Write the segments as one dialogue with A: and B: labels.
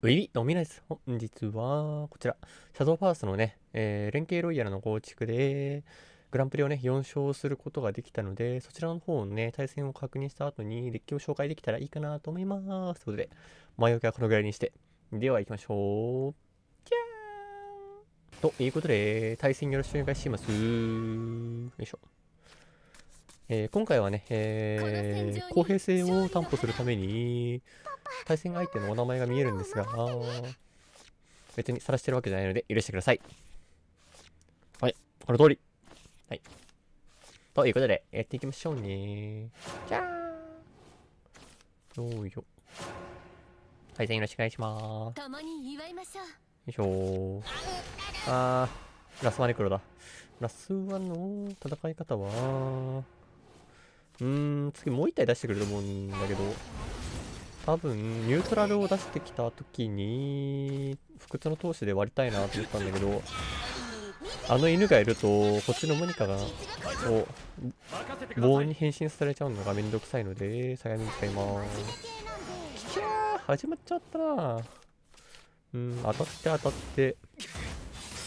A: ウィリドミナです。本日は、こちら、シャドウファーストのね、えー、連携ロイヤルの構築で、グランプリをね、4勝することができたので、そちらの方のね、対戦を確認した後に、デッキを紹介できたらいいかなと思います。ということで、前置きはこのぐらいにして、では行きましょう。じゃーんということで、対戦よろしくお願いします。よいしょ。えー、今回はね、えー、公平性を担保するために、対戦相手のお名前が見えるんですが、別に晒してるわけじゃないので許してください。はい、この通り。はい。ということで、やっていきましょうね。じゃーん。よいよ。対戦よろしくお願いします。よいしょー。あー、ラスワネクロだ。ラスワの戦い方は、うーん、次もう1体出してくると思うんだけど、多分、ニュートラルを出してきた時に、不屈の闘志で割りたいなと思ったんだけど、あの犬がいると、こっちのモニカが、を、棒に変身されちゃうのがめんどくさいので、早めに使います。きゃー始まっちゃったなうん、当たって当たって。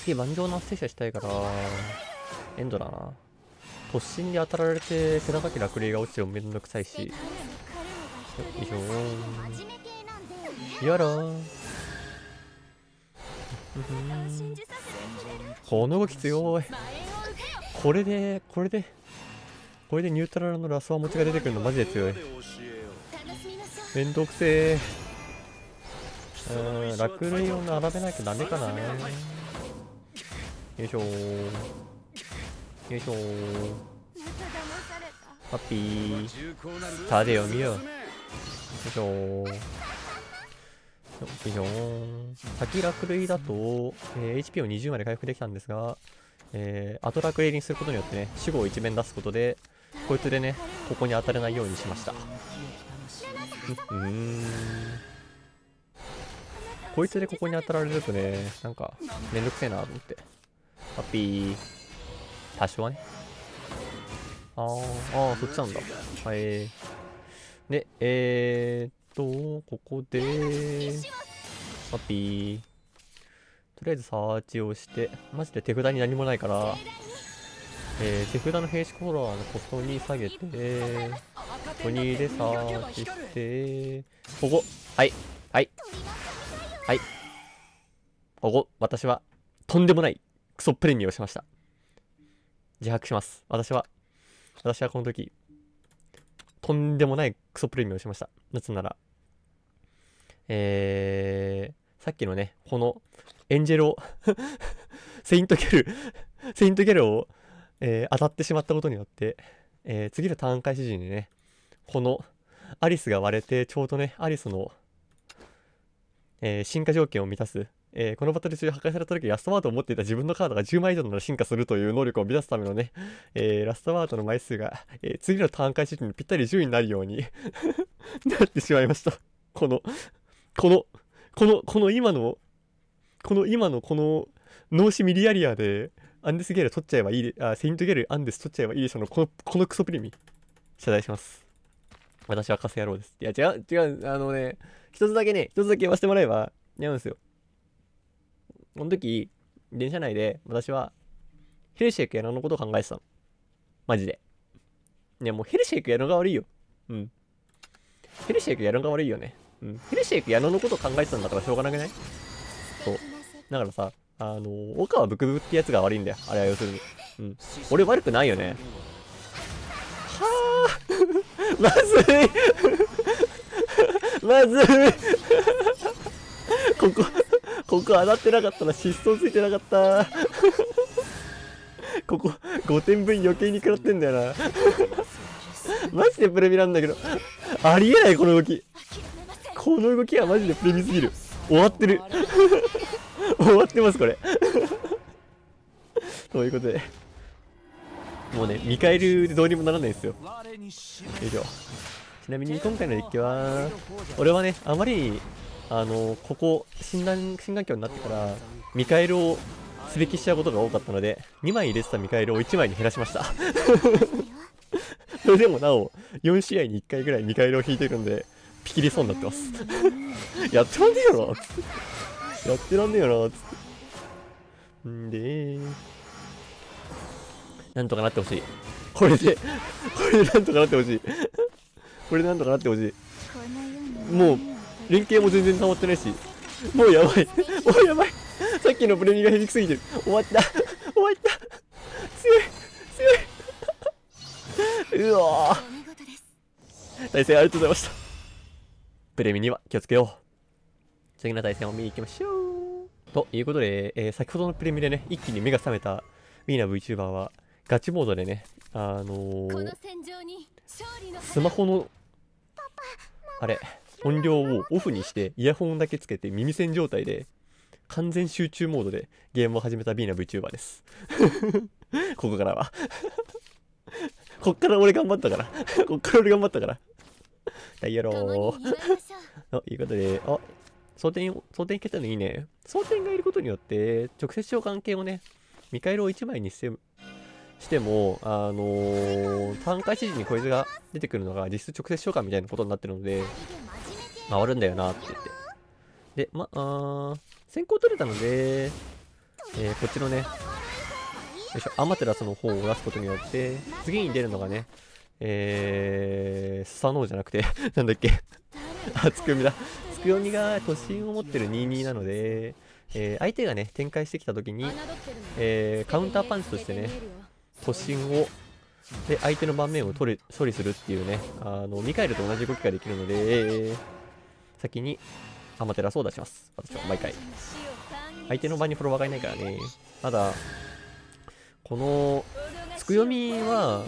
A: 次、万丈の発生者したいから、エンドだな。突進に当たられて背中き落雷が落ちてもめんどくさいしよいしょやらこの動き強いこれでこれでこれでニュートラルのラスワ持ちが出てくるのマジで強いめんどくせえうん落雷を並べなきゃダメかなよいしょよいしょハッピーさでよ見よよいしょよいしょ先楽類だと、えー、HP を20まで回復できたんですが、えー、後楽類にすることによってね死後を一面出すことでこいつでねここに当たれないようにしましたううんこいつでここに当たられるとねなんかめんどくせえなと思ってハッピー多少はねあーあそっちなんだはい、でえー、っとここでマッピーとりあえずサーチをしてマジで手札に何もないからえー、手札の兵士コーラーのコストに下げて、ここにでサーチして、ここ、はい、はい、はい、ここ、私は、とんでもない、クソプレミをしました。自白します。私は、私はこの時、とんでもないクソプレミアをしました。なぜなら、えー、さっきのね、この、エンジェルを セイントキャルセイントキャルを、えー、当たってしまったことによって、えー、次のターン開始時にね、この、アリスが割れて、ちょうどね、アリスの、えー、進化条件を満たすえー、このバトル中破壊された時ラストワードを持っていた自分のカードが10枚以上なら進化するという能力を生み出すためのね、えー、ラストワードの枚数が、えー、次のターン開始時にぴったり10になるように なってしまいましたこの、この、この、この今の、この今のこの、脳死ミリアリアで、アンデスゲール取っちゃえばいいあ、セイントギャルアンデス取っちゃえばいいでしょの、この、このクソプレミ。謝罪します。私はカス野郎です。いや、違う、違う、あのね、一つだけね、一つだけ言わせてもらえば、似合うんですよ。この時、電車内で私はヘルシェイク矢野のことを考えてたの。マジで。いや、もうヘルシェイク矢野が悪いよ。うん。ヘルシェイク矢野が悪いよね。うん。ヘルシェイク矢野のことを考えてたんだからしょうがなくないそう。だからさ、あのー、岡はブクブクってやつが悪いんだよ。あれは要するに。うん。俺悪くないよね。
B: はぁ まずい まずい ここ
A: ここ当たってなかったら失踪ついてなかった ここ5点分余計に食らってんだよな マジでプレミなんだけどありえないこの動きこの動きはマジでプレミすぎる終わってる 終わってますこれということでもうね見返るでどうにもならないですよよいしょちなみに今回のデッキは俺はねあまりあのここ診断診断鏡になってから見返りをすべきしちゃうことが多かったので2枚入れてた見返りを1枚に減らしました それでもなお4試合に1回ぐらい見返りを引いてるんでピキリそうになってます やってらんねえよなっつってやってらんねえよなっつってんでなんとかなってほしいこれでこれでなんとかなってほしいこれでなんとかなってほしいもう連携も全然溜まってないしもうやばいもうやばいさっきのプレミが響きすぎてる終わった終わった強い強いうわ対戦ありがとうございましたプレミには気をつけよう次の対戦を見に行きましょうということで、えー、先ほどのプレミでね一気に目が覚めたウィーナ VTuber はガチモードでねあのー、スマホのあれ音量をオフにしてイヤホンだけつけて耳栓状態で完全集中モードでゲームを始めた B な VTuber です ここからは こっから俺頑張ったから こっから俺頑張ったから。ダイヤロー。ということで、あ、蒼天、蒼天いけたのいいね。蒼天がいることによって、直接召喚系をね、ミカエルを1枚にして、しても、あのー、単価指示にこいつが出てくるのが実質直接召喚みたいなことになってるので、回るんだよなって言って。で、ま、あ先行取れたので、えー、こっちのね、よいしょ、アマテラスの方を出すことによって、次に出るのがね、えー、スサノオじゃなくて なんだっけあ、つくみだ。つくよみが突進を持ってる22なので、えー、相手がね、展開してきた時に、えー、カウンターパンチとしてね、突進を、で、相手の盤面を取る処理するっていうね、あの、ミカエルと同じ動きができるので、えー先にアマテラスを出します。私は毎回。相手の場にフォロワーがいないからね。ただ、この、つくよみは、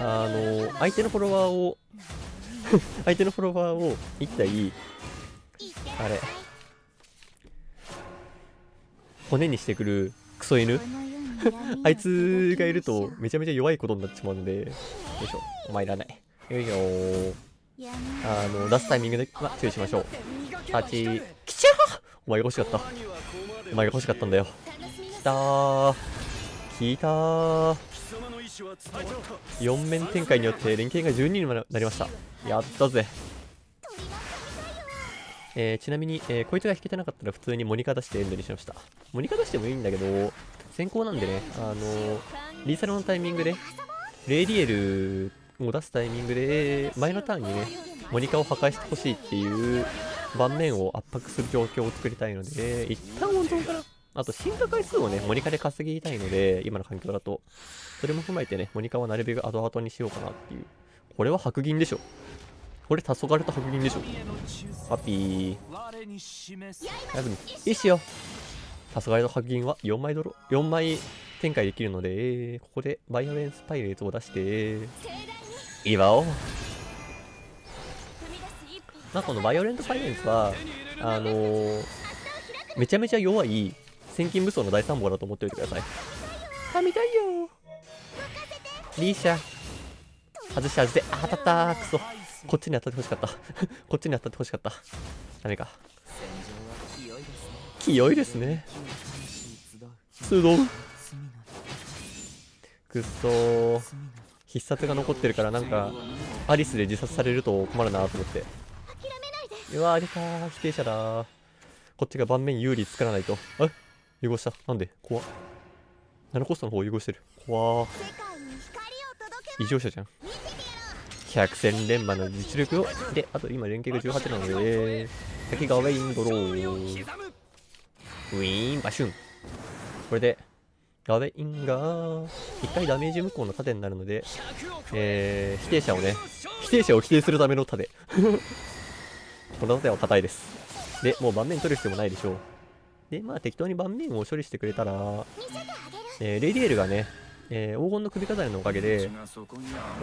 A: あの、相手のフォロワーを 相手のフォロワーを一体、あれ、骨にしてくるクソ犬 あいつがいるとめちゃめちゃ弱いことになっちまうんで、よいしょ、お前いらない。よいしょあの、出すタイミングで、ま、注意しましょう。8、きちゃーお前が欲しかった。お前が欲しかったんだよ。きたー。いたー。4面展開によって連携が12になりました。やったぜ。えー、ちなみに、えー、こいつが引けてなかったら普通にモニカ出してエンドにしました。モニカ出してもいいんだけど、先行なんでね、あのー、リーサルのタイミングで、レイディエルを出すタイミングで前のターンにねモニカを破壊してほしいっていう盤面を圧迫する状況を作りたいので一旦温存からあと進化回数をねモニカで稼ぎたいので今の環境だとそれも踏まえてねモニカはなるべく後々にしようかなっていうこれは白銀でしょこれ黄昏と白銀でしょハッピーいいしよ黄昏と白銀は4枚ドロ4枚展開できるので、ここでバイオレンスパイレーツを出して e v i まあこのバイオレントサイレンスはあのー、めちゃめちゃ弱い千金武装の大参謀だと思っておいてください神だよリーシャ外して外してあ当たったくそこっちに当たってほしかった こっちに当たってほしかったダメか清いですねすどくそ必殺が残ってるからなんかアリスで自殺されると困るなと思ってうわーりか、否定者だこっちが盤面有利作らないとえ融合したなんで怖っ7コストの方融合してる怖異常者じゃん百戦錬磨の実力をであと今連携が18なので先がウェインドローウィーンバシュンこれでガベインが1回ダメージ無効の盾になるので、えー、否定者をね、否定者を否定するための盾。この盾は硬いです。で、もう盤面取る必要もないでしょう。で、まあ適当に盤面を処理してくれたら、えー、レイディエルがね、えー、黄金の首飾りのおかげで、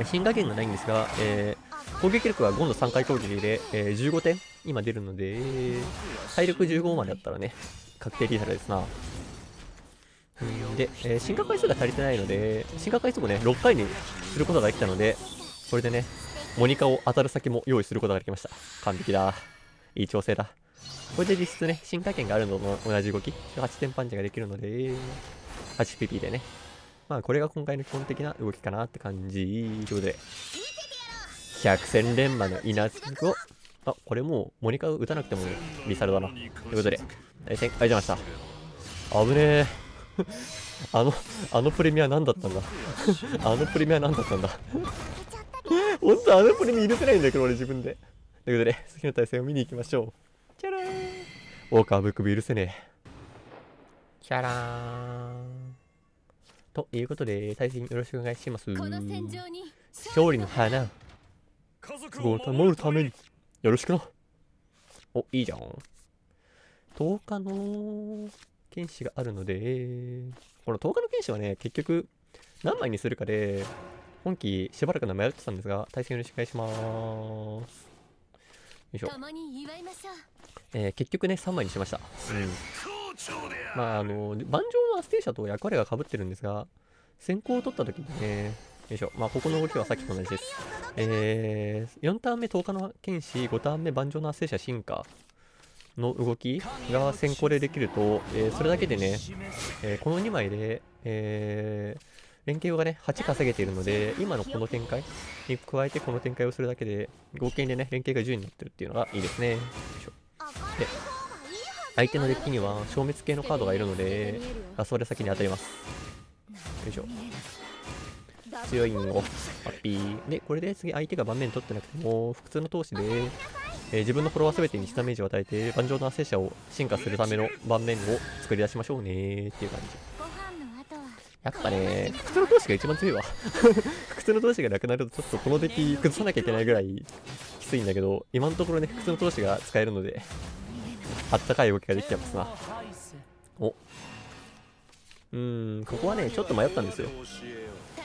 A: 進化源がないんですが、えー、攻撃力は5の3回攻撃で、えー、15点今出るので、体力15まであったらね、確定リーダーですな。で、えー、進化回数が足りてないので、進化回数もね、6回にすることができたので、これでね、モニカを当たる先も用意することができました。完璧だ。いい調整だ。これで実質ね、進化権があるのと同じ動き、8点パンチができるので、8PP でね。まあ、これが今回の基本的な動きかなって感じ。ということで、百戦錬磨の稲作を、あ、これもうモニカを打たなくてもミサルだな。ということで、対戦、ありがとうございました。危ねえ。あの、あのプレミア何だったんだあのプレミア何だったんだ 本当あのプレミア許せないんだけど俺自分で。ということで、次の対戦を見に行きましょう。チャラーンウォーカーブックビ許せねえ。チャラーン。ということで、対戦よろしくお願いします。勝利の花。家族を守るために、よろしくな。お、いいじゃん。10日の剣士があるので、この10日の剣士はね、結局、何枚にするかで、今期しばらくの迷ってたんですが、対戦よろしくお願いします。よいしょ。えー、結局ね、3枚にしました。うん。まあ、あの、盤上のアステーシャと役割がかぶってるんですが、先行を取った時にね、よいしょ。まあ、ここの動きはさっきと同じです。えー、4ターン目10日の剣士、5ターン目盤上のアステーシャ進化。の動きが先行でできると、えー、それだけでね、えー、この2枚で、えー、連携がね、8稼げているので、今のこの展開に加えてこの展開をするだけで、合計でね、連携が10になってるっていうのがいいですね。で、相手のデッキには消滅系のカードがいるので、あそれ先に当たります。よいしょ。強いんを、ハッピー。で、これで次相手が盤面取ってなくても、普通の投資で、えー、自分のフォロワー全てに1ダメージを与えて盤上の圧勝を進化するための盤面を作り出しましょうねっていう感じやっぱね普通の投士が一番強いわ普 通の投士がなくなるとちょっとこのデッキ崩さなきゃいけないぐらいきついんだけど今のところね普通の投資が使えるのであったかい動きができちゃいますなおうんここはねちょっと迷ったんですよ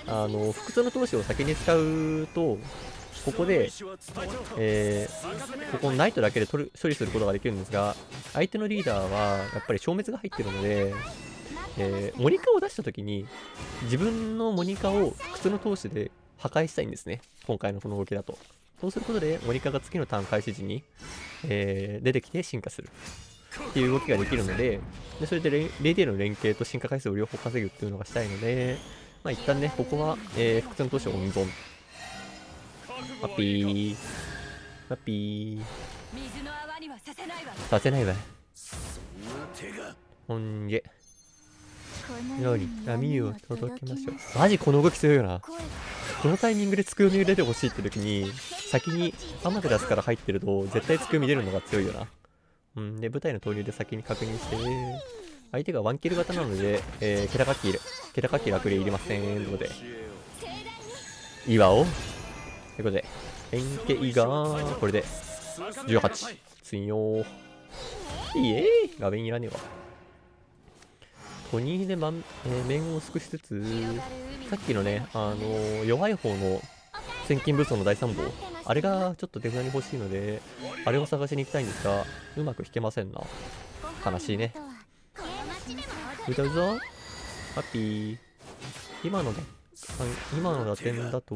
A: あの普通の投資を先に使うとここで、えー、ここのナイトだけで取る処理することができるんですが、相手のリーダーはやっぱり消滅が入ってるので、えー、モニカを出した時に、自分のモニカを靴の投手で破壊したいんですね。今回のこの動きだと。そうすることで、モニカが次のターン開始時に、えー、出てきて進化する。っていう動きができるので、でそれでレレディの連携と進化回数を両方稼ぐっていうのがしたいので、まあ一旦ね、ここは、えー、の投資を温存ハッピーハッピーさせないわほんげよりを届けましょうマジこの動き強いよなこのタイミングでつくよみ出てほしいって時に先にアマテラスから入ってると絶対つくよみ出るのが強いよなうんで舞台の投入で先に確認して相手がワンキル型なので、えー、ケラカキケラカキ楽でいりませんので岩をということで、円形が、これで、18。ついえー、画面いらねえわ。トニーで、ま、えー、面を薄くしつつ、さっきのね、あのー、弱い方の千金武装の第三号、あれがちょっと手札に欲しいので、あれを探しに行きたいんですが、うまく弾けませんな。悲しいね。歌うぞ。ハッピー。今の、今の打点だと、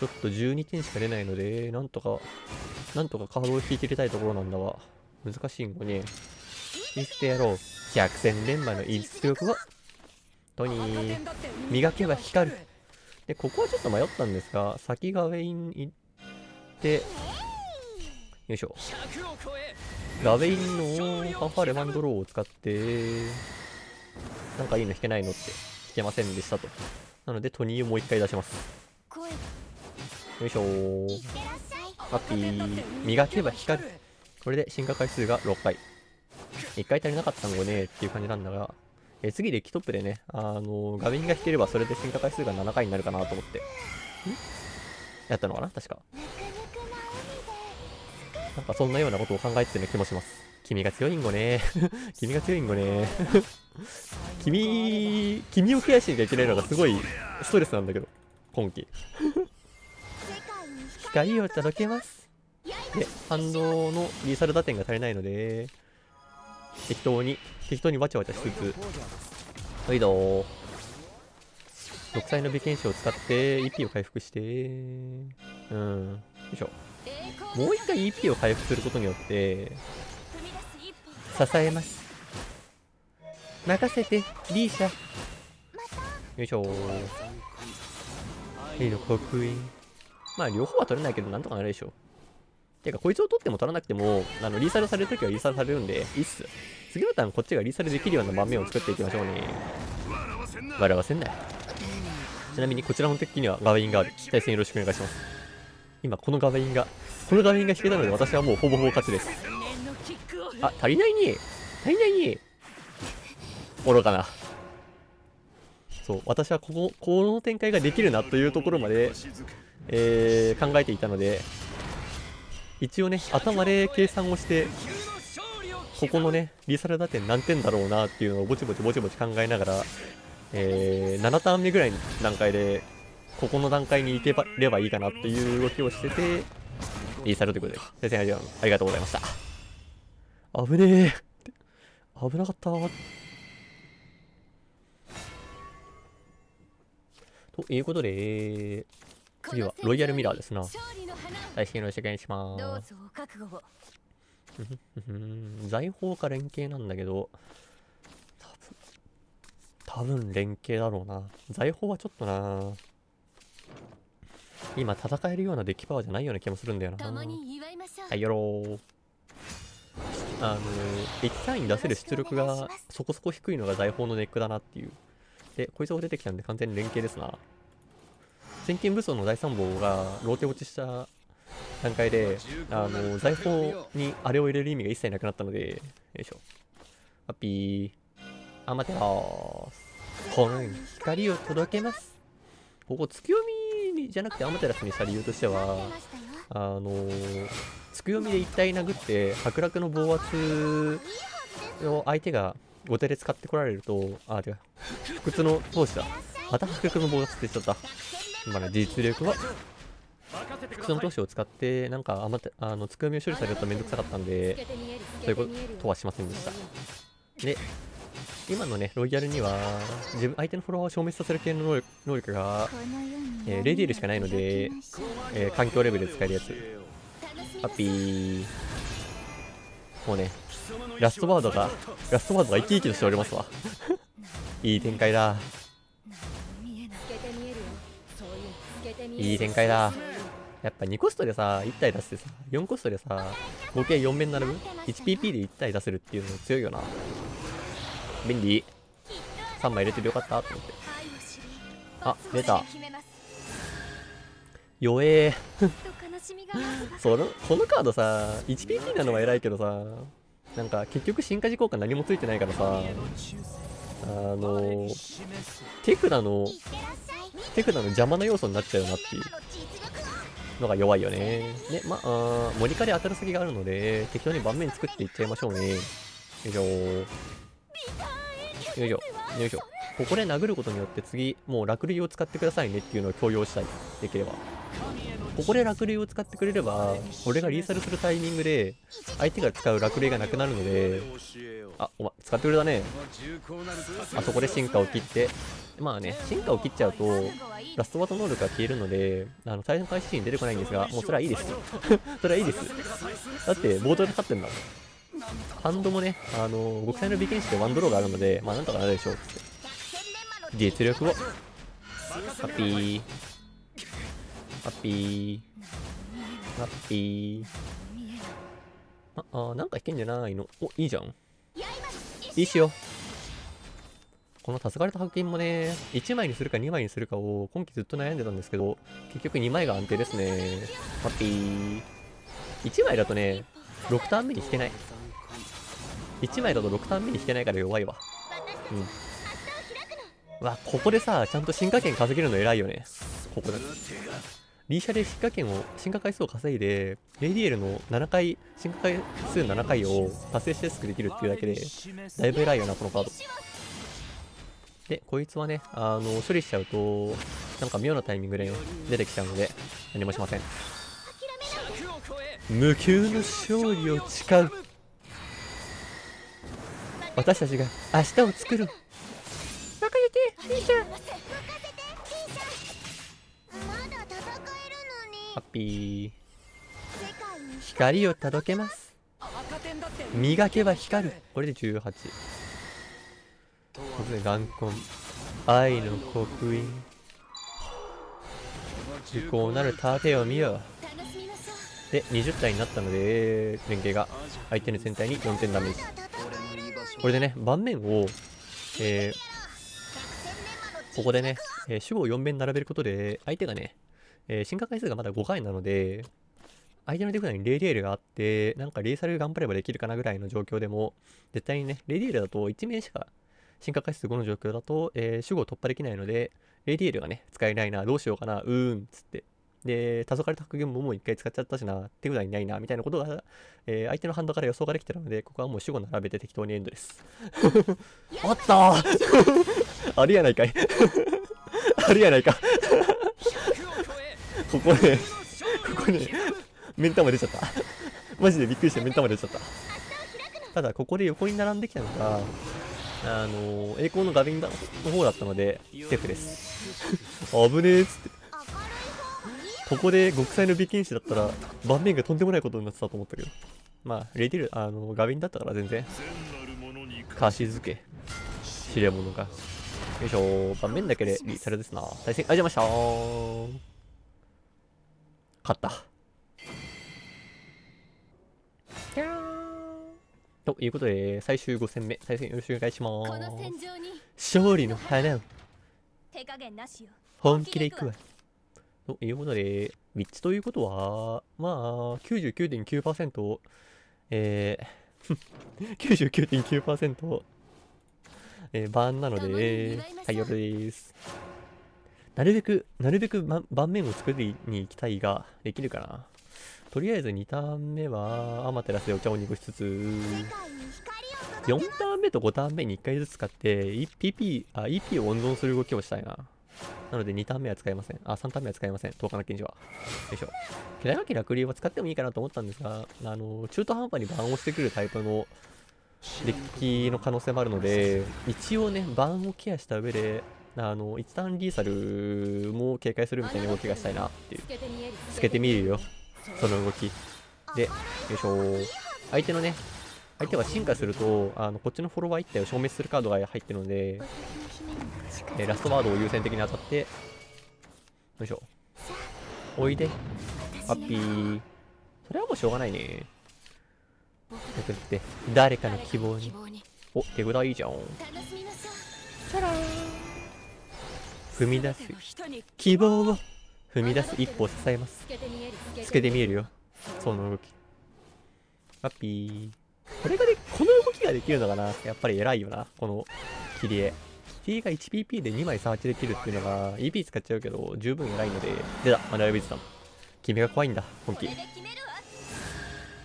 A: ちょっと12点しか出ないので、なんとか、なんとかカードを引いて入れたいところなんだわ。難しいんごね。見せてやろう。百戦錬磨の実力は、トニー、磨けば光る。で、ここはちょっと迷ったんですが、先がウェイン行って、よいしょ。ガウェインのパファレマンドローを使って、なんかいいの弾けないのって、弾けませんでしたと。なので、トニーをもう一回出します。よいしょーハッピー磨けば光るこれで進化回数が6回1回足りなかったのねっていう感じなんだがえ次デッキトップでね、あのー、画面が引ければそれで進化回数が7回になるかなと思って。んやったのかな確か。なんかそんなようなことを考えてる気もします。君が強いんごね 君が強いんごね 君、君を増やしなきゃいけないのがすごいストレスなんだけど。今季いを届けますで反動のリーサル打点が足りないので適当に適当にわちゃわちゃしつつはいどー独裁の美剣士を使って EP を回復してうんよいしょもう一回 EP を回復することによって支えます任せてリーシャよいしょ A の刻印まあ、両方は取れないけど、なんとかなるでしょ。てか、こいつを取っても取らなくても、あの、リーサルされるときはリーサルされるんで、いいっす。次のターン、こっちがリーサルできるような場面を作っていきましょうね。笑わせんな。ちなみに、こちらの敵にはガウインがある。対戦よろしくお願いします。今、このガウインが、このガウインが引けたので、私はもうほぼほぼ勝ちです。あ、足りないに足りないに愚かな。そう、私はここ、この展開ができるなというところまでえー、考えていたので、一応ね、頭で計算をして、ここのね、リサル打点何点だろうなっていうのをぼちぼちぼちぼち考えながら、えー、7ターン目ぐらいの段階で、ここの段階に行けばればいいかなっていう動きをしてて、リサルということで、先生ありがとうございました。危ねえ。危なかったということで、次はロイヤルミラーですな大変よろお願いします財宝か連携なんだけど多分多分連携だろうな財宝はちょっとな今戦えるようなデッキパワーじゃないような気もするんだよなはいよろーあの1単位出せる出力がそこそこ低いのが財宝のネックだなっていうでこいつが出てきたんで完全に連携ですな先見武装の第三棒がローテ落ちした段階で、あの、財宝にあれを入れる意味が一切なくなったので、よいしょ。ハッピー。あ、待てよーこの光を届けます。ここ、月読みじゃなくてアマテラスにした理由としては、あの月読みで一体殴って、白落の暴圧を相手が後手で使ってこられると、あ、違う。不屈の闘志だ。また白落の暴圧って言っちゃった。まだ、実力は副の投手を使ってなんかあまあのつくみを処理されると面倒くさかったんでそういうことはしませんでしたで今のねロイヤルには自分相手のフォロワーを消滅させる系の能力が、えー、レディールしかないので、えー、環境レベルで使えるやつハッピーもうねラストワードがラストワードが生き生きとしておりますわ いい展開だいい展開だやっぱ2コストでさ1体出してさ4コストでさ合計4面並ぶ 1PP で1体出せるっていうの強いよな便利3枚入れててよかったと思ってあ出た弱え そのこのカードさ 1PP なのは偉いけどさなんか結局進化時効果何もついてないからさあの手札の手札の邪魔な要素になっちゃうなっていうのが弱いよね。ね、まあ、モニカで当たる先があるので、適当に盤面作っていっちゃいましょうね。よいしょよいしょ。よいしょ。ここで殴ることによって次、もう落類を使ってくださいねっていうのを強要したい。できれば。ここで落雷を使ってくれれば、俺がリーサルするタイミングで、相手が使う落雷がなくなるので、あお前使ってくれたねあそこで進化を切ってまあね進化を切っちゃうとラストバト能力が消えるのであの最初の開始シーン出てこないんですがもうそれはいいです それはいいですだって冒頭で勝ってんだもんハンドもねあの極彩の美剣士でワンドローがあるのでまあなんとかなるでしょう実力をハッピーハッピーハッピーああなんかいけんじゃないのおいいじゃんいいっしよこの黄昏と白金もね1枚にするか2枚にするかを今季ずっと悩んでたんですけど結局2枚が安定ですねハッピー1枚だとね6ターン目に引けない1枚だと6ターン目に引けないから弱いわうんわここでさちゃんと進化権稼げるの偉いよねここだリーシャで進化権を、進化回数を稼いで、レイディエルの7回、進化回数7回を達成しやすくできるっていうだけで、だいぶ偉いよな、このカード。で、こいつはね、あの、処理しちゃうと、なんか妙なタイミングで出てきちゃうので、何もしません。無給の勝利を誓う。私たちが明日を作るう。任せて、リーシャハッピー光を届けます
B: 磨けば
A: 光るこれで18突で眼根愛の刻印受講なる盾を見ようで20体になったので連携が相手の全体に4点ダメージこれでね盤面を、えー、ここでね、えー、守護を4面並べることで相手がねえー、進化回数がまだ5回なので、相手の手札にレイデールがあって、なんかレイサル頑張ればできるかなぐらいの状況でも、絶対にね、レイデールだと1名しか、進化回数5の状況だと、えー、主語突破できないので、レイディールがね、使えないな、どうしようかな、うーん、っつって。で、黄昏れた格言ももう一回使っちゃったしな、手札にないな、みたいなことが、えー、相手のハンドから予想ができてたので、ここはもう主語並べて適当にエンドです。あっー あれやないかい あれやないかここね、ここね、目ん玉出ちゃった。マジでびっくりして目ん玉出ちゃった。ただ、ここで横に並んできたのが、あのー、栄光の画面の方だったので、セーフです。危ねえっつって。ここで極彩の美剣士だったら、盤面がとんでもないことになってたと思ったけど。まあ、レディル、あのガ画面だったから全然。かしづけ。知れ物が。よいしょ盤面だけでリセルですな。対戦、ありがとうございました勝った。キャーということで、最終5戦目、対戦よろしくお願いします。勝利の花を。本気でいくわ。ということで、ウィッチということは、まあ、99.9%、えー、99.9%、番なので、はい、です。なるべく、なるべく、ま、盤面を作りに行きたいが、できるかな。とりあえず2ターン目は、アマテラスでお茶を濁しつつ、4ターン目と5ターン目に1回ずつ使って、PP、あ、EP を温存する動きをしたいな。なので2ターン目は使えません。あ、3ターン目は使えません。10日の禁止は。よいしょ。毛長き楽竜は使ってもいいかなと思ったんですが、あの、中途半端にバンをしてくるタイプのデッキの可能性もあるので、一応ね、バンをケアした上で、あの一旦リーサルも警戒するみたいな動きがしたいなっていう透けてみるよその動きでよいしょ相手のね相手は進化するとあのこっちのフォロワー1体を消滅するカードが入ってるのででラストワードを優先的に当たってよいしょおいでハッピーそれはもうしょうがないね言って誰かの希望にお手札いいじゃんチャラー踏み出す希望を踏み出す一歩を支えます透けて見えるよその動きハッピーこれがでこの動きができるのかなやっぱり偉いよなこの切り絵切りが 1PP で2枚サーチできるっていうのが EP 使っちゃうけど十分偉いので出たマネラビズさん君が怖いんだ今季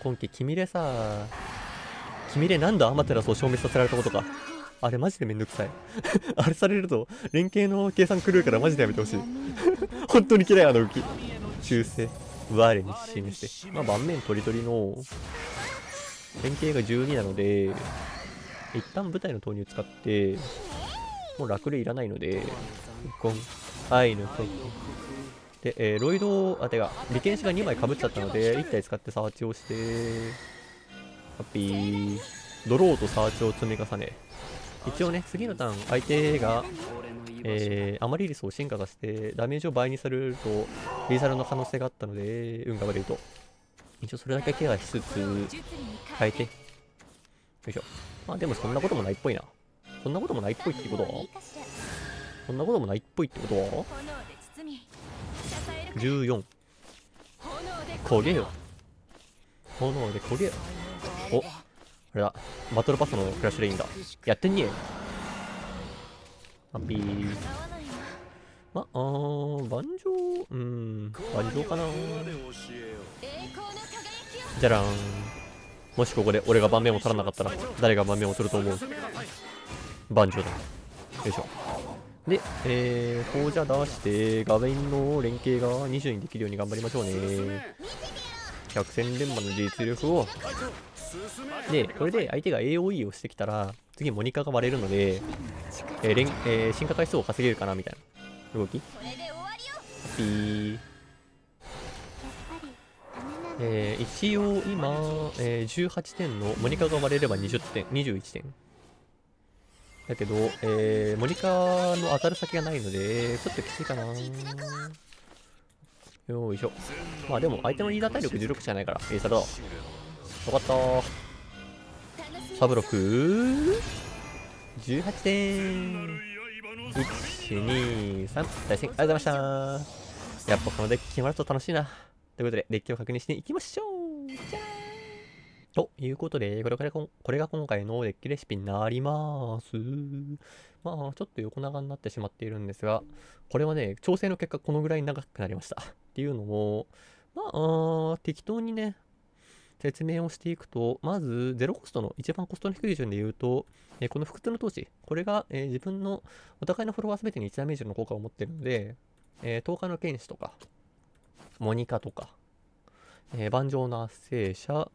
A: 今季君でさ君で何度アマテラスを消滅させられたことかあれマジでめんどくさい あれされると連携の計算狂うからマジでやめてほしい 本当に嫌いあのき修正我に示してまあ盤面とりどりの連携が12なので一旦舞台の投入使ってもう楽でいらないのでゴン愛の速で、えー、ロイドあてが利権士が2枚かぶっちゃったので1体使ってサーチをしてハッピードローとサーチを積み重ね一応ね次のターン相手が、えー、アマリリスを進化させてダメージを倍にされるとリーサルの可能性があったので運が悪いと一応それだけケアしつつ変えてよいしょまあでもそんなこともないっぽいなそんなこともないっぽいってことはそんなこともないっぽいってことは14焦げよ炎で焦げよおあれだバトルパスのクラッシュレインだやってんねえハッピーまあー盤上うん盤上かなじゃらんもしここで俺が盤面を取らなかったら誰が盤面を取ると思う盤上だよいしょで、えー、紅茶出して画面の連携が20にできるように頑張りましょうね百戦錬磨の実力をでこれで相手が AOE をしてきたら次モニカが割れるので、えー連えー、進化回数を稼げるかなみたいな動きピーえー、一応今、えー、18点のモニカが割れれば20点21点だけど、えー、モニカの当たる先がないのでちょっときついかなよいしょまあでも相手のリーダー体力16じゃないからエーサだよかったサブロク18点123対戦ありがとうございましたやっぱこのデッキ決まると楽しいなということでデッキを確認していきましょうじゃーということでこれからこれが今回のデッキレシピになりますまあちょっと横長になってしまっているんですがこれはね調整の結果このぐらい長くなりましたっていうのもまあ適当にね説明をしていくと、まず、ゼロコストの一番コストの低い順で言うと、えこの複数の投資、これが、え自分のお互いのフォロワー全てに1ダメージの効果を持ってるので、え10日の剣士とか、モニカとか、え盤上の圧生者、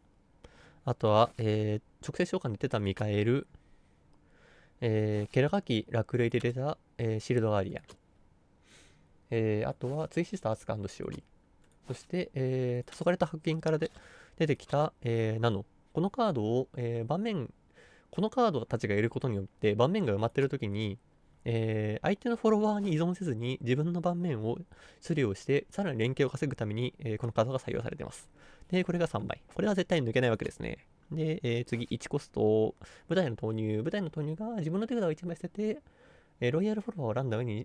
A: あとは、えー、直接召喚で出たミカエル、えー、ケラガキ落雷で出た、えー、シルドアリアン、えー、あとはツイシスターアスカンドシオリそして、えー、黄昏れた白銀からで出てきた、えー、ナノ。このカードを、えー、盤面、このカードたちがいることによって盤面が埋まってる時に、えー、相手のフォロワーに依存せずに自分の盤面を処理をしてさらに連携を稼ぐために、えー、このカードが採用されています。で、これが3倍。これは絶対抜けないわけですね。で、えー、次1コスト、舞台の投入。舞台の投入が自分の手札を1枚捨てて、えロイヤルフォロワーをランダムに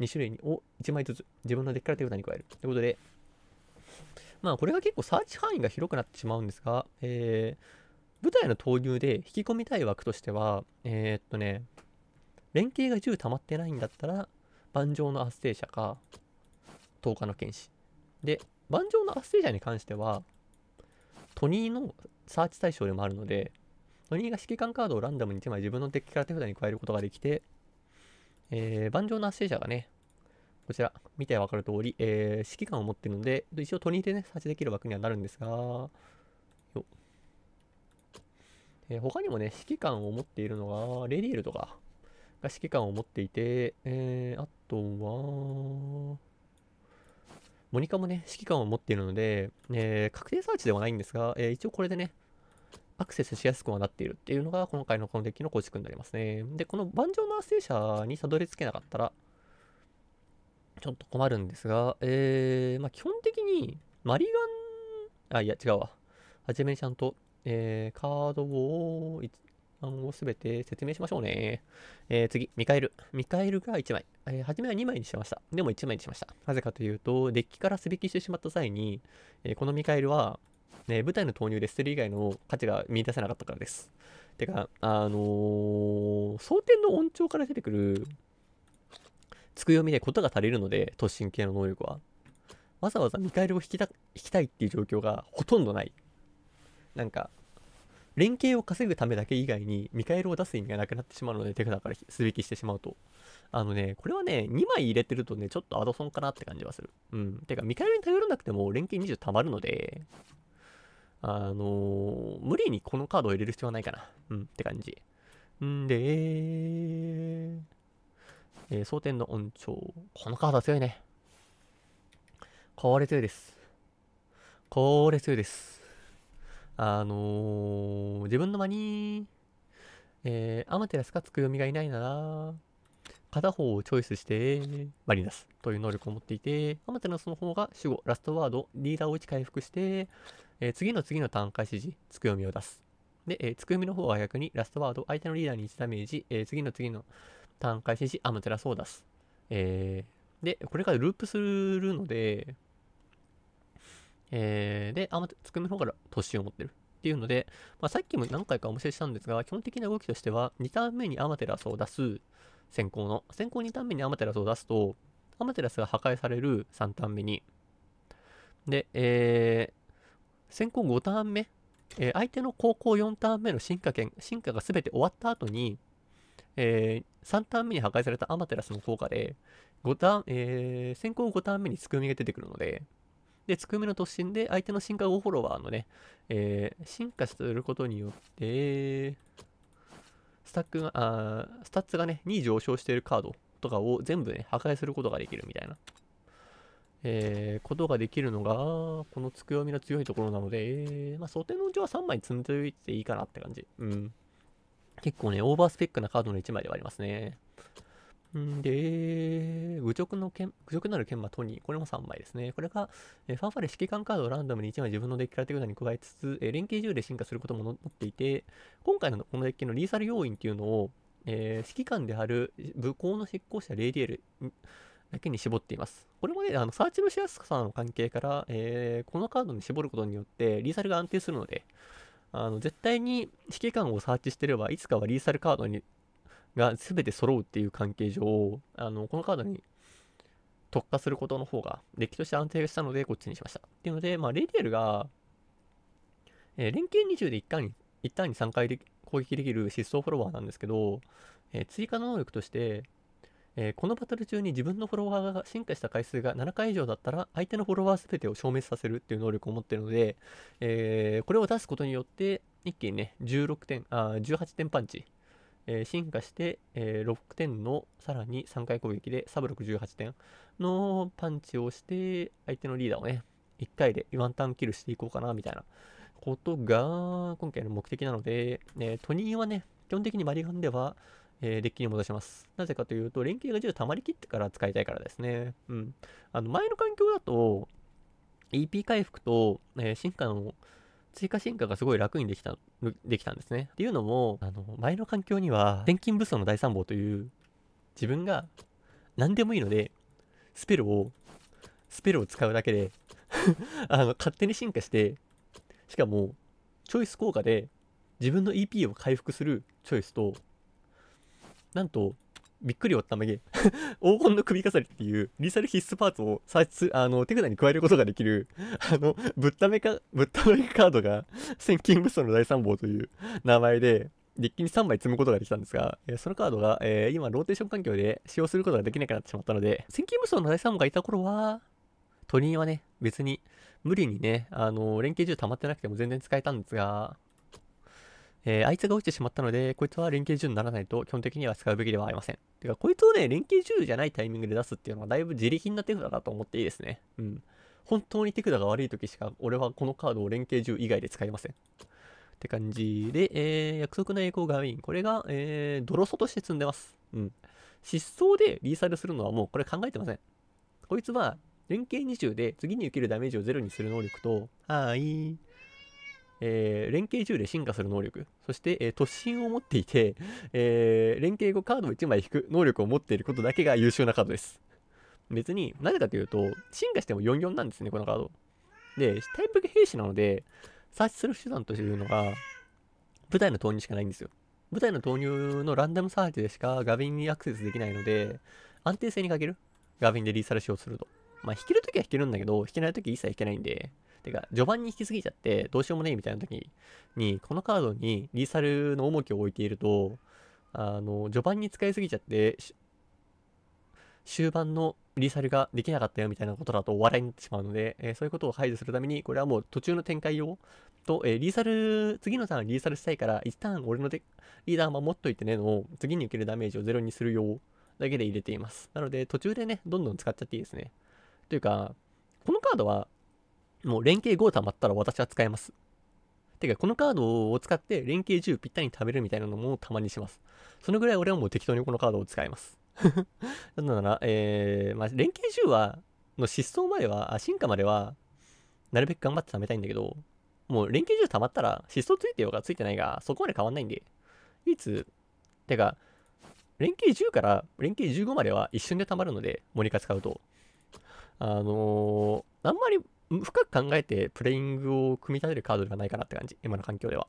A: 2種類を1枚ずつ自分のデッキから手札に加える。ということで、まあこれが結構サーチ範囲が広くなってしまうんですが、えー、舞台の投入で引き込みたい枠としては、えー、っとね、連携が10溜まってないんだったら、盤上の圧政者か、10日の剣士。で、盤上の圧政者に関しては、トニーのサーチ対象でもあるので、トニーが指揮官カードをランダムに1枚自分のデッキから手札に加えることができて、えー、盤上の圧政者がね、こちら、見てわかる通り、えー、指揮官を持ってるので、一応トニーでね、サーチできる枠にはなるんですが、よえー、他にもね、指揮官を持っているのが、レリエルとかが指揮官を持っていて、えー、あとは、モニカもね、指揮官を持っているので、えー、確定サーチではないんですが、えー、一応これでね、アクセスしやすくはなっているっていうのが、今回のこのデッキの構築になりますね。で、この盤上の発生者にたどり着けなかったら、ちょっと困るんですが、えー、まあ、基本的に、マリガン、あ、いや、違うわ。はじめにちゃんと、えー、カードを、番をすべて説明しましょうね。えー、次、ミカエル。ミカエルが1枚。えー、初めは2枚にしました。でも1枚にしました。なぜかというと、デッキから素引きしてしまった際に、えー、このミカエルは、ね、舞台の投入で捨てる以外の価値が見出せなかったからです。てか、あのー、蒼天の音調から出てくるつく読みでことが足りるので、突進系の能力は。わざわざミカエルを引きた引きたいっていう状況がほとんどない。なんか、連携を稼ぐためだけ以外にミカエルを出す意味がなくなってしまうので手札からすべきしてしまうと。あのね、これはね、2枚入れてるとね、ちょっとアドソンかなって感じはする。うん。てか、ミカエルに頼らなくても連携20たまるので、あのー、無理にこのカードを入れる必要はないかな。うん、って感じ。んで、えー、蒼天の恩寵。このカードは強いね。これ強いです。これ強いです。あのー、自分の間に、えー、アマテラスかつくヨみがいないなら、片方をチョイスして、マリナスという能力を持っていて、アマテラスの方が主語、ラストワード、リーダーを1回復して、えー、次の次の単回指示、つくヨみを出す。で、えー、つくよみの方は逆にラストワード、相手のリーダーに1ダメージ、えー、次の次の単回戦し、アムテラスを出す。えー、で、これからループするので、えー、で、アムテ、つくめの方から年を持ってる。っていうので、まあ、さっきも何回かお見せしたんですが、基本的な動きとしては、2ターン目にアマテラスを出す先行の、先行2ターン目にアマテラスを出すと、アマテラスが破壊される3ターン目に。で、えー、先行5ターン目、えー、相手の高校4ターン目の進化権、進化が全て終わった後に、えー、3ターン目に破壊されたアマテラスの効果で、5ターン、えー、先行5ターン目にツクミが出てくるので、で、クくミの突進で相手の進化後フォロワーのね、えー、進化することによって、スタックが、あスタッツがね、2上昇しているカードとかを全部ね、破壊することができるみたいな、えー、ことができるのが、このツクよミの強いところなので、まあ、想定のうちは3枚積んでおいていいかなって感じ。うん。結構ね、オーバースペックなカードの1枚ではありますね。んで、愚直の剣、愚直なる剣馬トニー。これも3枚ですね。これが、えファンファレ指揮官カードをランダムに1枚自分のデッキから手札に加えつつ、え連携銃で進化することも載っていて、今回のこのデッキのリーサル要因っていうのを、えー、指揮官である武功の執行者レイディエルだけに絞っています。これもね、あのサーチのしやすさの関係から、えー、このカードに絞ることによって、リーサルが安定するので、あの絶対に指揮官をサーチしてればいつかはリーサルカードにが全て揃うっていう関係上あのこのカードに特化することの方がデッキとして安定したのでこっちにしましたっていうので、まあ、レディエルが、えー、連携20で1回に1旦に3回で攻撃できる疾走フォロワーなんですけど、えー、追加の能力としてえー、このバトル中に自分のフォロワーが進化した回数が7回以上だったら相手のフォロワー全てを消滅させるっていう能力を持ってるので、えー、これを出すことによって一気にね16点あ18点パンチ、えー、進化して、え6点のさらに3回攻撃でサブ618点のパンチをして相手のリーダーをね1回でワンターンキルしていこうかなみたいなことが今回の目的なので、えトニーはね基本的にマリガンではえー、デッキに戻します。なぜかというと、連携が10溜まりきってから使いたいからですね。うん。あの、前の環境だと、EP 回復と、えー、進化の、追加進化がすごい楽にできた、できたんですね。っていうのも、あの、前の環境には、転勤武装の第参棒という、自分が何でもいいので、スペルを、スペルを使うだけで あの、勝手に進化して、しかも、チョイス効果で、自分の EP を回復するチョイスと、なんと、びっくりおったまげ、黄金の首飾りっていうリーサル必須パーツをあの手札に加えることができる、あの、ぶっためか、ぶっためカードが、千金武装の大三宝という名前で、デッキに3枚積むことができたんですが、えそのカードが、えー、今ローテーション環境で使用することができなくなってしまったので、千金武装の大三宝がいた頃は、鳥居はね、別に無理にね、あの連携中溜まってなくても全然使えたんですが、えー、あいつが落ちてしまったので、こいつは連携銃にならないと基本的には使うべきではありません。てか、こいつをね、連携銃じゃないタイミングで出すっていうのはだいぶ自力な手札だと思っていいですね。うん。本当に手札が悪い時しか、俺はこのカードを連携銃以外で使いません。って感じで、えー、約束の栄光ガウィン。これが、えー、泥ソとして積んでます。うん。失踪でリーサルするのはもうこれ考えてません。こいつは、連携20で次に受けるダメージを0にする能力と、はい。えー、連携中で進化する能力、そして、えー、突進を持っていて、えー、連携後カードを1枚引く能力を持っていることだけが優秀なカードです。別に、なぜかというと、進化しても44なんですね、このカード。で、タイプ兵士なので、察知する手段というのが、舞台の投入しかないんですよ。舞台の投入のランダムサーチでしか画面にアクセスできないので、安定性に欠ける。画面でリーサル使用すると。まあ、けるときは弾けるんだけど、弾けないとき一切引けないんで、てか、序盤に引きすぎちゃって、どうしようもねえみたいな時に、このカードにリーサルの重きを置いていると、あの、序盤に使いすぎちゃって、終盤のリーサルができなかったよみたいなことだとお笑いになってしまうので、えー、そういうことを排除するために、これはもう途中の展開用と、えー、リーサル、次のターンリーサルしたいから、一旦俺のでリーダー守っといてねの、次に受けるダメージをゼロにするうだけで入れています。なので、途中でね、どんどん使っちゃっていいですね。というか、このカードはもう連携5溜まったら私は使えます。てか、このカードを使って連携10ぴったりに貯めるみたいなのもたまにします。そのぐらい俺はもう適当にこのカードを使います。なんなら、えー、まあ、連携10は、の失踪までは、進化までは、なるべく頑張って貯めたいんだけど、もう連携10溜まったら、失踪ついてようがついてないが、そこまで変わんないんで、いつ、てか、連携10から連携15までは一瞬で溜まるので、モニカ使うと。あのー、あんまり深く考えてプレイングを組み立てるカードではないかなって感じ。今の環境では。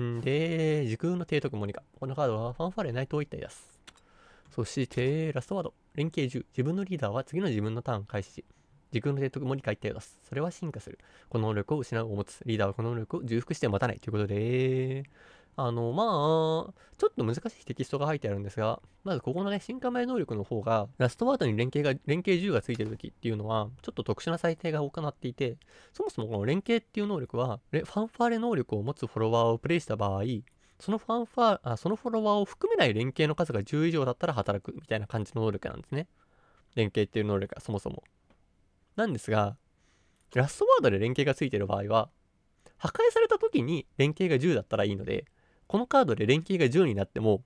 A: んで、時空の提督モニカ。このカードはファンファーレ内藤トを1体出す。そして、ラストワード。連携10。自分のリーダーは次の自分のターン開始時空の提督モニカ1体を出す。それは進化する。この能力を失うを持つ。リーダーはこの能力を重複して持たない。ということで、あの、まあ、ちょっと難しいテキストが入ってあるんですが、まずここのね、進化前能力の方が、ラストワードに連携が、連携10がついてる時っていうのは、ちょっと特殊な裁定が行っていて、そもそもこの連携っていう能力は、ファンファーレ能力を持つフォロワーをプレイした場合、そのファンファー、あそのフォロワーを含めない連携の数が10以上だったら働くみたいな感じの能力なんですね。連携っていう能力がそもそも。なんですが、ラストワードで連携がついてる場合は、破壊された時に連携が10だったらいいので、このカードで連携が10になっても、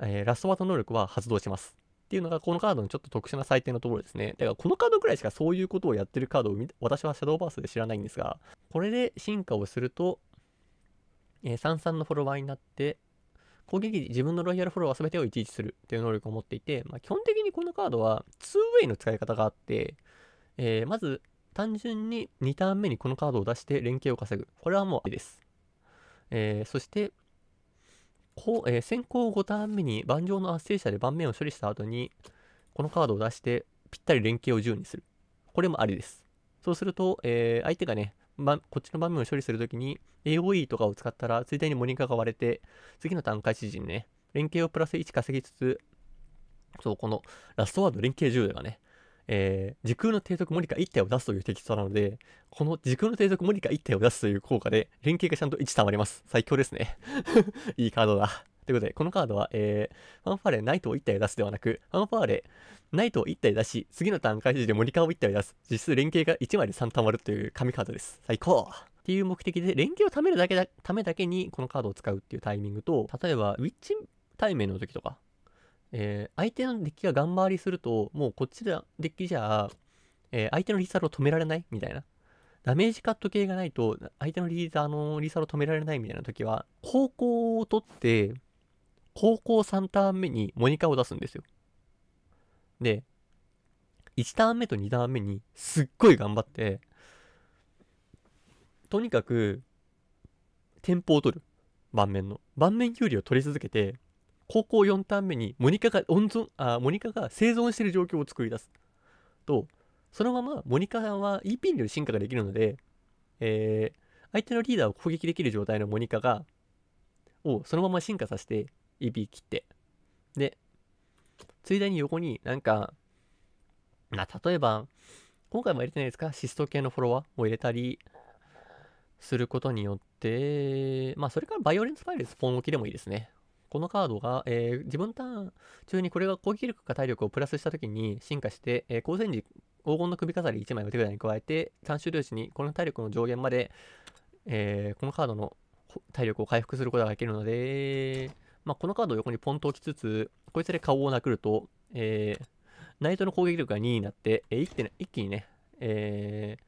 A: えー、ラストバト能力は発動します。っていうのがこのカードのちょっと特殊な最低のところですね。だからこのカードくらいしかそういうことをやってるカードを私はシャドーバースで知らないんですが、これで進化をすると、えー、33のフォロワーになって、攻撃時自分のロイヤルフォロワー全てを1-1するという能力を持っていて、まあ、基本的にこのカードは 2way の使い方があって、えー、まず単純に2ターン目にこのカードを出して連携を稼ぐ。これはもうあれです。えー、そしてこう、えー、先行5ターン目に盤上の圧政者で盤面を処理した後にこのカードを出してぴったり連携を10にするこれもありですそうすると、えー、相手がね、ま、こっちの盤面を処理するときに AOE とかを使ったらついでにモニカが割れて次の段階指示にね連携をプラス1稼ぎつつそうこのラストワード連携10でがねえー、時空の低速モニカ1体を出すというテキストなので、この時空の低速モニカ1体を出すという効果で、連携がちゃんと1溜まります。最強ですね。いいカードだ。ということで、このカードは、えー、ファンファーレナイトを1体出すではなく、ファンファーレナイトを1体出し、次のターン開始時でモニカを1体出す。実質連携が1枚で3溜まるという神カードです。最高っていう目的で、連携を貯めるだけだ、ためだけにこのカードを使うっていうタイミングと、例えば、ウィッチ対面の時とか、えー、相手のデッキが頑張りすると、もうこっちでデッキじゃ、えー、相手のリサルを止められないみたいな。ダメージカット系がないと、相手のリーダーのリサルを止められないみたいな時は、高校を取って、高校3ターン目にモニカを出すんですよ。で、1ターン目と2ターン目にすっごい頑張って、とにかく、テンポを取る。盤面の。盤面有利を取り続けて、高校4ターン目にモニカが温存あモニカが生存している状況を作り出すとそのままモニカは EP による進化ができるので、えー、相手のリーダーを攻撃できる状態のモニカがをそのまま進化させて EP 切ってでついでに横になんか、まあ、例えば今回も入れてないですかシスト系のフォロワーを入れたりすることによってまあそれからバイオレンスファイルスポン置きでもいいですねこのカードが、えー、自分ターン中にこれが攻撃力か体力をプラスした時に進化して、えー、光線時黄金の首飾り1枚の手札に加えて、3種類値にこの体力の上限まで、えー、このカードの体力を回復することができるので、まあ、このカードを横にポンと置きつつ、こいつで顔を殴ると、えー、ナイトの攻撃力が2になって、えー、一気に一気にね、えー、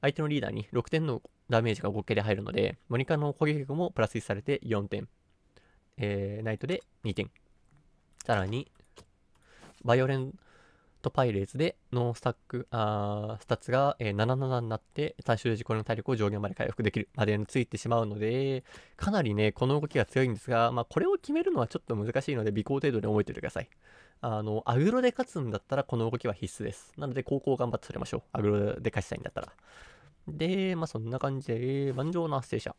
A: 相手のリーダーに6点のダメージが合計で入るので、モニカの攻撃力もプラス1されて4点。えー、ナイトで2点。さらに、バイオレントパイレーツでノースタック、あスタッツが、えー、77になって、最終時これの体力を上限まで回復できるまでについてしまうので、かなりね、この動きが強いんですが、まあ、これを決めるのはちょっと難しいので、微行程度で覚えておいてください。あの、アグロで勝つんだったら、この動きは必須です。なので、高校頑張って取れましょう。アグロで勝ちたいんだったら。で、まあ、そんな感じで、万丈の発生者。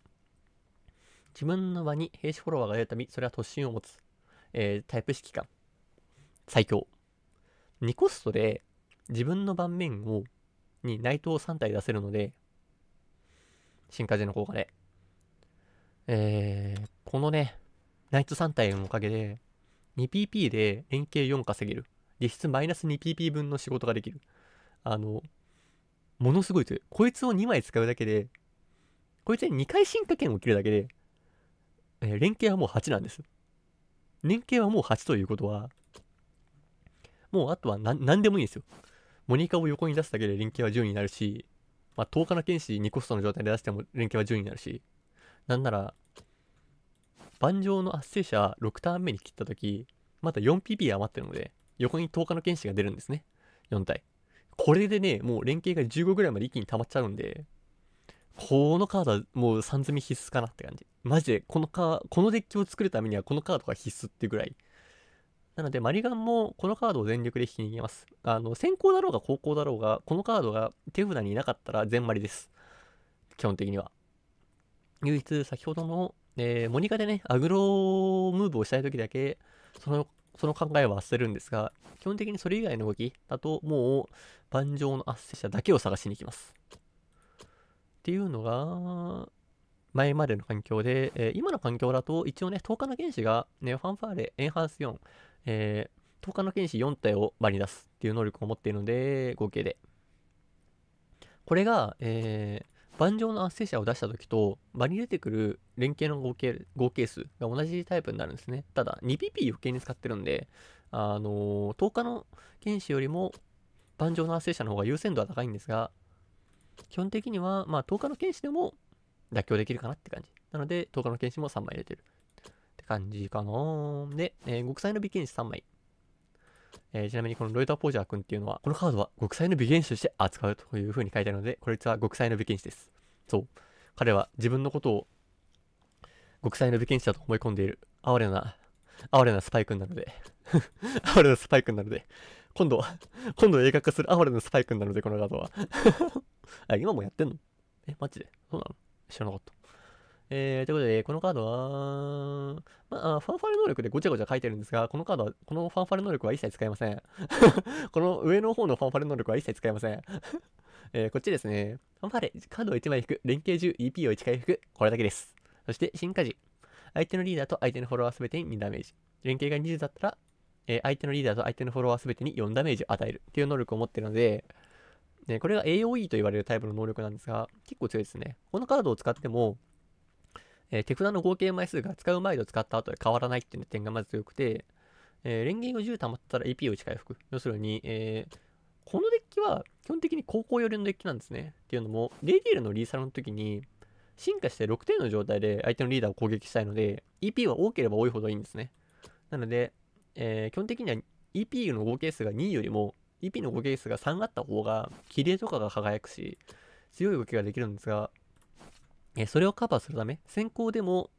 A: 自分の場に兵士フォロワーがいるため、それは突進を持つ。えー、タイプ指揮官。最強。2コストで自分の盤面を、に内藤を3体出せるので、進化時の効果で。えー、このね、ナイト3体のおかげで、2PP で連携4稼げる。実質マイナス 2PP 分の仕事ができる。あの、ものすごい強い。こいつを2枚使うだけで、こいつに2回進化券を切るだけで、えー、連携はもう8なんです。連携はもう8ということは、もうあとは何でもいいんですよ。モニカを横に出すだけで連携は10になるし、まあ、10日の剣士2コストの状態で出しても連携は10になるし、なんなら、盤上の圧生者6ターン目に切った時、まだ 4PP 余ってるので、横に10日の剣士が出るんですね。4体。これでね、もう連携が15ぐらいまで一気に溜まっちゃうんで、このカードはもう3積み必須かなって感じ。マジでこのカー、このデッキを作るためにはこのカードが必須っていうぐらい。なので、マリガンもこのカードを全力で引きに行きます。あの、先行だろうが後攻だろうが、このカードが手札にいなかったら全マリです。基本的には。唯一、先ほどの、えー、モニカでね、アグロムーブをしたい時だけ、その、その考えは捨てるんですが、基本的にそれ以外の動きだと、もう、盤上の圧ッセ者だけを探しに行きます。っていうのが、前までの環境で、えー、今の環境だと一応ね、10日の原子が、ね、ファンファーレ、エンハンス4、えー、10日の原子4体を場に出すっていう能力を持っているので、合計で。これが、えー、盤上の圧生者を出した時と、場に出てくる連携の合計合計数が同じタイプになるんですね。ただ、2PP 余計に使ってるんで、あのー、10日の原子よりも、盤上の圧生者の方が優先度は高いんですが、基本的には、まあ、10日の剣士でも妥協できるかなって感じ。なので、10日の剣士も3枚入れてる。って感じかなで、えー、極彩の美剣士3枚。えー、ちなみにこのロイター・ポージャー君っていうのは、このカードは極彩の美剣士として扱うという風に書いてあるので、こいつは極彩の美剣士です。そう。彼は自分のことを極彩の美剣士だと思い込んでいる哀れな、哀れなスパイ君なので 哀れなスパイ君なので、今度、今度映画化する哀れなスパイ君なので、このカードは あ、今もやってんのえ、マジでそうなの知らなかった。えー、ということで、このカードは、まあ、ファンファレ能力でごちゃごちゃ書いてるんですが、このカードは、このファンファレ能力は一切使えません。この上の方のファンファレ能力は一切使えません。えー、こっちですね。ファンファレ、カードを1枚引く、連携中 EP を1回引く、これだけです。そして、進化時。相手のリーダーと相手のフォロワーすべてに2ダメージ。連携が20だったら、えー、相手のリーダーと相手のフォロワーすべてに4ダメージを与えるっていう能力を持ってるので、で、これが AOE と言われるタイプの能力なんですが、結構強いですね。このカードを使っても、えー、手札の合計枚数が使う前と使った後で変わらないっていう点がまず強くて、えー、レを10溜まったら AP を1回吹く。要するに、えー、このデッキは基本的に高校寄りのデッキなんですね。っていうのも、レイディールのリーサルの時に、進化して6点の状態で相手のリーダーを攻撃したいので、EP は多ければ多いほどいいんですね。なので、えー、基本的には EP の合計数が2よりも EP の5ケースが3あった方が切り絵とかが輝くし強い動きができるんですが、えそれをカバーするため先行でも、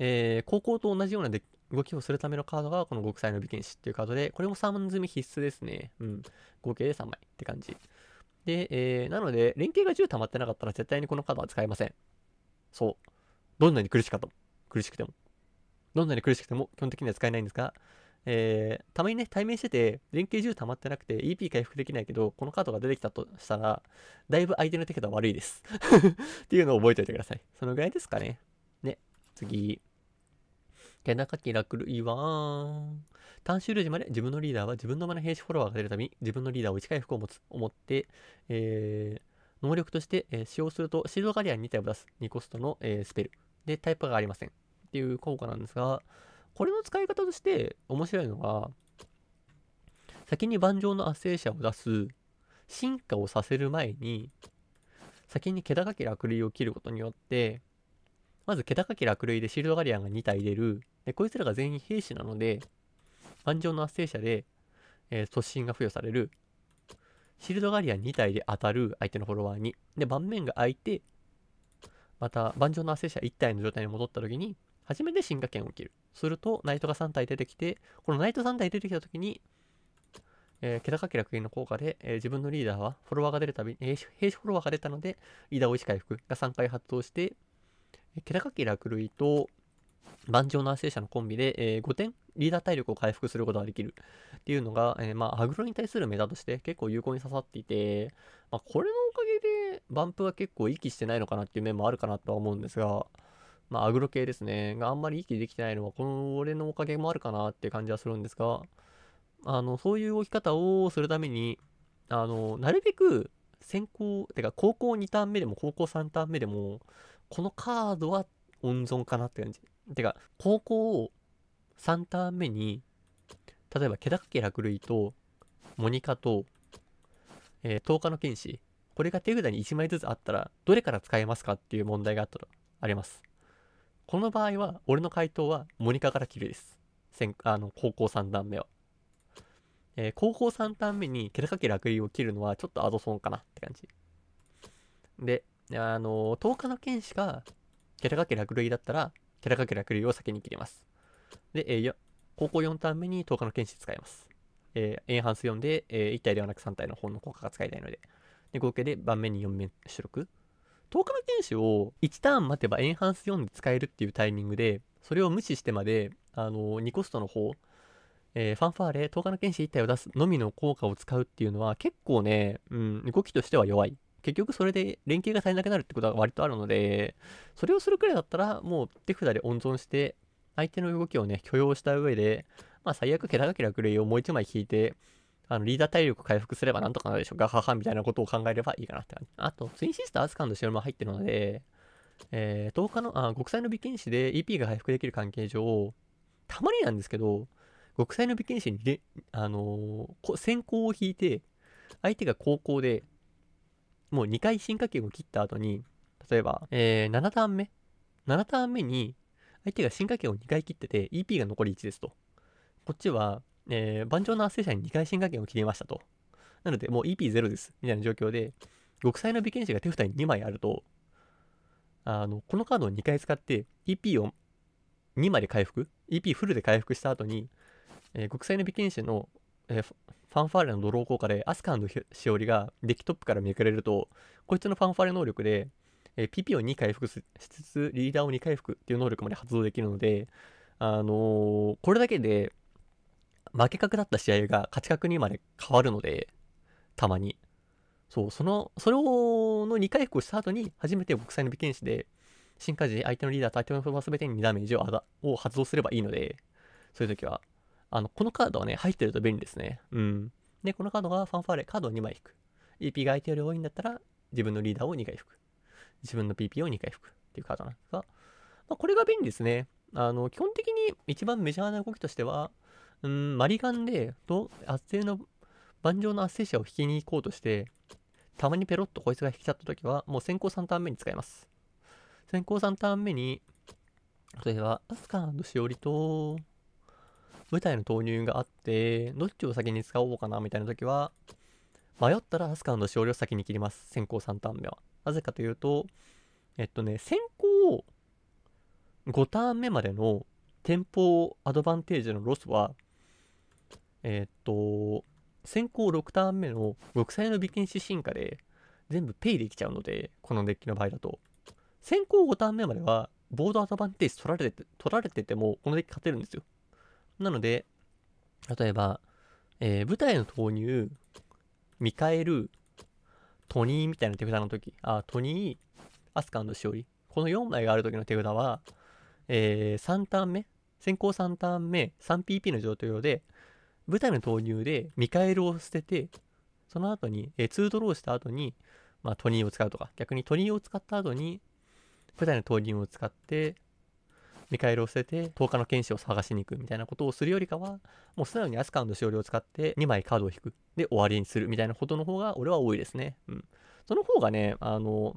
A: えー、高校と同じような動きをするためのカードがこの極彩の美剣士っていうカードでこれも3積み必須ですねうん合計で3枚って感じで、えー、なので連携が10溜まってなかったら絶対にこのカードは使えませんそうどんなに苦しかったも苦しくてもどんなに苦しくても基本的には使えないんですが、えー、たまにね、対面してて、連携銃溜まってなくて EP 回復できないけど、このカードが出てきたとしたら、だいぶ相手の手札悪いです っていうのを覚えておいてください。そのぐらいですかね。ね、次。手中キラクルイワーン。単種類時まで自分のリーダーは自分の間の兵士フォロワーが出るため自分のリーダーを1回復を持つ、思って、えー、能力として、えー、使用するとシールドガリアン2体を出す2コストの、えー、スペル。で、タイプがありません。っていう効果なんですが、これの使い方として面白いのが、先に盤上の圧政者を出す、進化をさせる前に、先に毛高き落雷を切ることによって、まず毛高き落雷でシールドガリアンが2体出る、で、こいつらが全員兵士なので、盤上の圧政者で、えー、突進が付与される。シールドガリアン2体で当たる相手のフォロワーに。で、盤面が空いて、また盤上の圧政者1体の状態に戻った時に、初めて進化権を受ける。すると、ナイトが3体出てきて、このナイト3体出てきた時に、えー、気高ク楽の効果で、えー、自分のリーダーはフォロワーが出るたびに、えー、兵士フォロワーが出たので、リーダーを1回復が3回発動して、えー、気高気楽類と万丈の亜生者のコンビで、えー、5点リーダー体力を回復することができるっていうのが、えー、まあ、アグロに対するメタとして結構有効に刺さっていて、まあ、これのおかげでバンプは結構息してないのかなっていう面もあるかなとは思うんですが、まあ、アグロ系ですね、があんまり息できてないのは、これのおかげもあるかなって感じはするんですが、あの、そういう置き方をするために、あの、なるべく先行、てか高校2ターン目でも高校3ターン目でも、このカードは温存かなって感じ。てか、高校を3ターン目に、例えば、気高家楽類と、モニカと、えー、10日の剣士、これが手札に1枚ずつあったら、どれから使えますかっていう問題があったと、あります。この場合は、俺の回答はモニカから切るです。あの高校3段目は。えー、高校3段目にケラカキラグを切るのはちょっとアドソンかなって感じ。で、あのー、10日の剣士がケラカキラグだったら、ケラカキラグイを先に切ります。で、えー、高校4段目に10日の剣士使います。えー、エンハンス4で、えー、1体ではなく3体の本の効果が使いたいので。で、合計で盤面に4面出力。10日の天使を1ターン待てばエンハンス4で使えるっていうタイミングで、それを無視してまで、あの、2コストの方、えー、ファンファーレ、10日の剣士1体を出すのみの効果を使うっていうのは結構ね、うん、動きとしては弱い。結局それで連携が足りなくなるってことは割とあるので、それをするくらいだったら、もう手札で温存して、相手の動きをね、許容した上で、まあ最悪、ケラケラクレイをもう一枚引いて、あのリーダー体力回復すればなんとかなるでしょう、ガハハみたいなことを考えればいいかなって感じ。あと、ツインシスターズンの試合も入ってるので、えー、10日のあ国際の美剣士で EP が回復できる関係上、たまになんですけど、国際の美剣士にで、あのー、先行を引いて、相手が高校でもう2回進化球を切った後に、例えば、えー、7ターン目、7ターン目に相手が進化球を2回切ってて、EP が残り1ですと。こっちはえー、盤上の圧政者に2回進化権を切りましたと。なので、もう EP0 です、みたいな状況で、極彩の美剣士が手札に2枚あると、あの、このカードを2回使って、EP を2枚で回復、EP フルで回復した後に、えー、極彩の美剣士の、えー、ファンファーレのドロー効果で、アスカンのしおりがデッキトップからめくれると、こいつのファンファーレ能力で、えー、PP を2回復しつつ、リーダーを2回復っていう能力まで発動できるので、あのー、これだけで、負け角だった試合が勝ち角にまで変わるので、たまに。そう、その、それを、の2回復をした後に、初めて国際の美剣士で、進化時、相手のリーダーと相手のフォロワー全てに2ダメージをあがを発動すればいいので、そういう時は。あの、このカードはね、入ってると便利ですね。うん。で、このカードがファンファーレ、カードを2枚引く。EP が相手より多いんだったら、自分のリーダーを2回引く。自分の PP を2回引くっていうカードなんですが、まあ、これが便利ですね。あの、基本的に一番メジャーな動きとしては、うん、マリガンで、と圧勢の、盤上の圧勢者を引きに行こうとして、たまにペロッとこいつが引きちゃった時は、もう先行3ターン目に使います。先行3ターン目に、例えば、アスカーのしおりと、舞台の投入があって、どっちを先に使おうかなみたいな時は、迷ったらアスカーしおりを先に切ります。先行3ターン目は。なぜかというと、えっとね、先行5ターン目までのテンポアドバンテージのロスはえー、っと、先行6ターン目の6歳の美剣士進化で全部ペイできちゃうので、このデッキの場合だと。先行5ターン目まではボードアドバンテージ取られて取られててもこのデッキ勝てるんですよ。なので、例えば、えー、舞台の投入、見返る、トニーみたいな手札の時、あ、トニー、アスカンドしおり、この4枚がある時の手札は、えー、3ターン目、先行3ターン目、3PP の状態で、舞台の投入でミカエルを捨てて、その後に、えー、2ドローした後に、まあ、トニーを使うとか、逆にトニーを使った後に、舞台の投入を使って、ミカエルを捨てて、10日の剣士を探しに行くみたいなことをするよりかは、もう素直にアスカンとしおりを使って2枚カードを引く。で、終わりにするみたいなことの方が俺は多いですね。うん。その方がね、あの、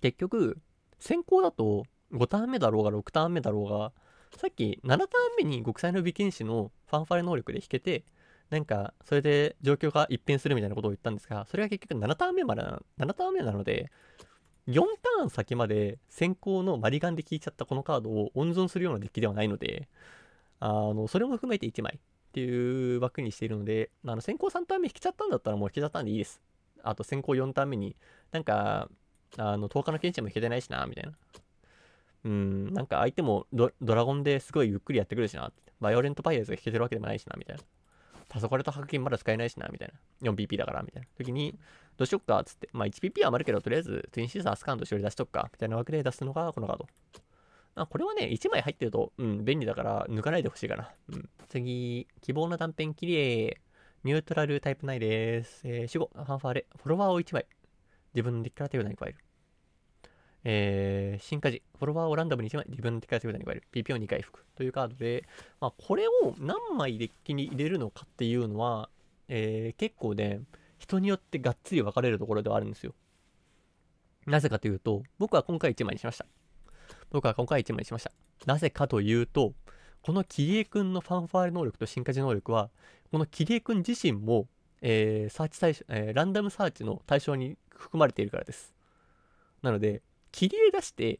A: 結局、先行だと5ターン目だろうが6ターン目だろうが、さっき7ターン目に極彩の美剣士のファンファレ能力で引けて、なんか、それで状況が一変するみたいなことを言ったんですが、それが結局7ターン目までな、7ターン目なので、4ターン先まで先行のマリガンで引いちゃったこのカードを温存するようなデッキではないので、あの、それも含めて1枚っていう枠にしているので、あの、先行3ターン目引きちゃったんだったらもう引けちゃったんでいいです。あと先行4ターン目に、なんか、あの、10日の検診も引けてないしな、みたいな。うん、なんか相手もドラゴンですごいゆっくりやってくるしな、バイオレントパイレーツが弾けてるわけでもないしな、みたいな。黄昏と白金まだ使えないしな、みたいな。4PP だから、みたいな。時に、どうしよっか、つって。まあ 1PP は余るけど、とりあえず、ツインシーザースカンと処理出しとくか、みたいな枠で出すのがこのカード。あこれはね、1枚入ってると、うん、便利だから、抜かないでほしいかな。うん。次、希望の断片切りニュートラルタイプ内です。えー、主語、ファンファーレ、フォロワーを1枚。自分のディクラ手ィブ内に加える。えー、進化時、フォロワーをランダムに1枚自分の手数札に加える PP を2回吹くというカードで、まあ、これを何枚デッキに入れるのかっていうのは、えー、結構ね、人によってがっつり分かれるところではあるんですよ。なぜかというと、僕は今回1枚にしました。僕は今回1枚にしました。なぜかというと、このキリエ君のファンファーレ能力と進化時能力は、このキリエ君自身も、えー、サーチ対象、えー、ランダムサーチの対象に含まれているからです。なので、切り絵出して、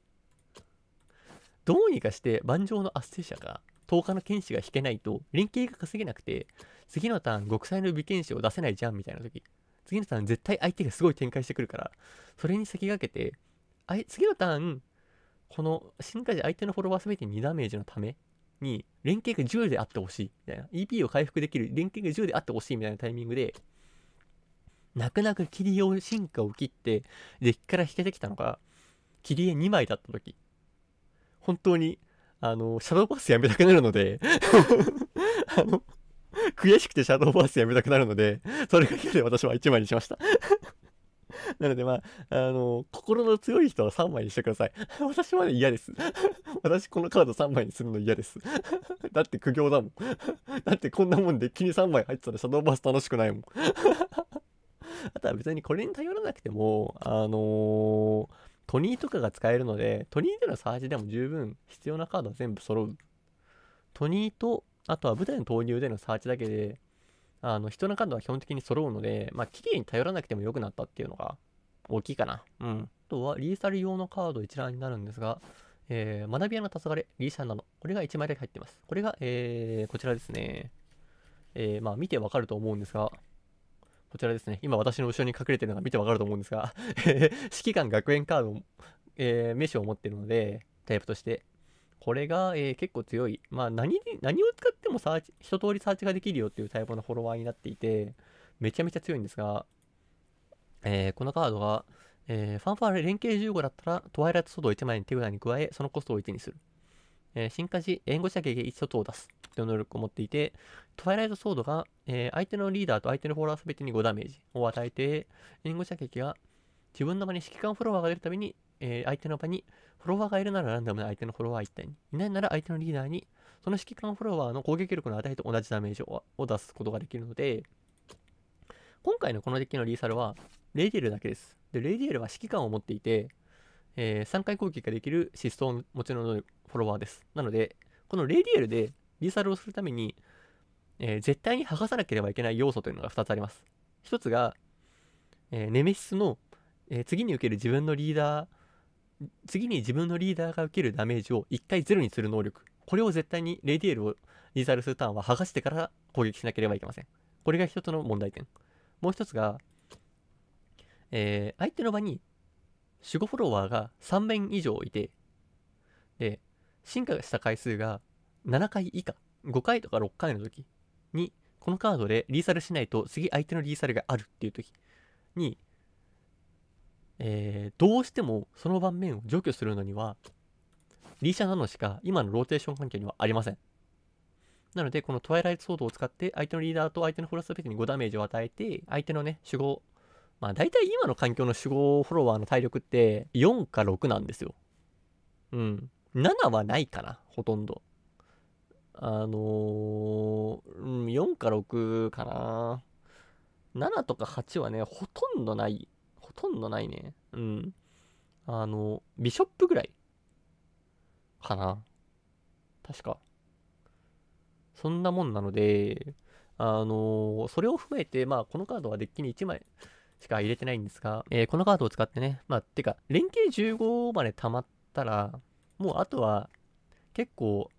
A: どうにかして盤上の圧政者が10日の剣士が引けないと連携が稼げなくて、次のターン極彩の美剣士を出せないじゃんみたいな時、次のターン絶対相手がすごい展開してくるから、それに先駆けて、あい次のターン、この進化時相手のフォロワーすべて2ダメージのために、連携が10であってほしい、みたいな。EP を回復できる連携が10であってほしいみたいなタイミングで、泣く泣く切りを進化を切って、デッキから引けてきたのか切り絵2枚だった時、本当に、あの、シャドーパスやめたくなるので あの、悔しくてシャドーパスやめたくなるので、それが嫌で私は1枚にしました なのでまあ、あの、心の強い人は3枚にしてください。私はね、嫌です。私このカード3枚にするの嫌です。だって苦行だもん。だってこんなもんで気に3枚入ってたらシャドーバス楽しくないもん。あとは別にこれに頼らなくても、あのー、トニーとかが使えるので、トニーでのサーチでも十分必要なカードは全部揃う。トニーと、あとは舞台の投入でのサーチだけで、あの、必要なカードは基本的に揃うので、まあ、綺麗に頼らなくても良くなったっていうのが大きいかな。うん。あとは、リーサル用のカード一覧になるんですが、えー、学び屋の黄昏、リーサルなの。これが1枚だけ入ってます。これが、えー、こちらですね。えー、まあ、見てわかると思うんですが、こちらですね、今私の後ろに隠れてるのが見てわかると思うんですが 指揮官学園カード、えー、名ュを持ってるので、タイプとして。これが、えー、結構強い。まあ何、何を使ってもサーチ、一通りサーチができるよっていうタイプのフォロワーになっていて、めちゃめちゃ強いんですが、えー、このカードが、えー、ファンファーレ連携15だったら、トワイライトソードを1枚に手札に加え、そのコストを1にする。えー、進化時、援護射撃1シを出すという能力を持っていて、トワイライトソードが、えー、相手のリーダーと相手のフォロワーすべてに5ダメージを与えて、援護射撃が自分の場に指揮官フォロワーが出るたびに、えー、相手の場にフォロワーがいるならランダムで相手のフォロワー1体に、いないなら相手のリーダーに、その指揮官フォロワーの攻撃力の値と同じダメージを出すことができるので、今回のこのデッキのリーサルは、レイディエルだけです。で、レイディエルは指揮官を持っていて、えー、3回攻撃ができるシストを持ちのフォロワーです。なので、このレディエルでリーサルをするために、えー、絶対に剥がさなければいけない要素というのが2つあります。1つが、えー、ネメシスの、え次に受ける自分のリーダー、次に自分のリーダーが受けるダメージを1回ゼロにする能力。これを絶対にレディエルをリーサルするターンは剥がしてから攻撃しなければいけません。これが1つの問題点。もう1つが、え相手の場に守護フォロワーが3面以上いて、で、進化した回数が7回以下、5回とか6回の時に、このカードでリーサルしないと次相手のリーサルがあるっていう時に、えー、どうしてもその盤面を除去するのには、リーシャなのしか今のローテーション環境にはありません。なので、このトワイライトソードを使って、相手のリーダーと相手のフォローストペテに5ダメージを与えて、相手のね、守護まあ大体今の環境の守護フォロワーの体力って4か6なんですよ。うん。7はないかな、ほとんど。あのー、4か6かな。7とか8はね、ほとんどない。ほとんどないね。うん。あの、ビショップぐらいかな。確か。そんなもんなので、あのー、それを踏まえて、まあ、このカードはデッキに1枚しか入れてないんですが、えー、このカードを使ってね、まあ、てか、連携15まで溜まったら、もうあとは、結構、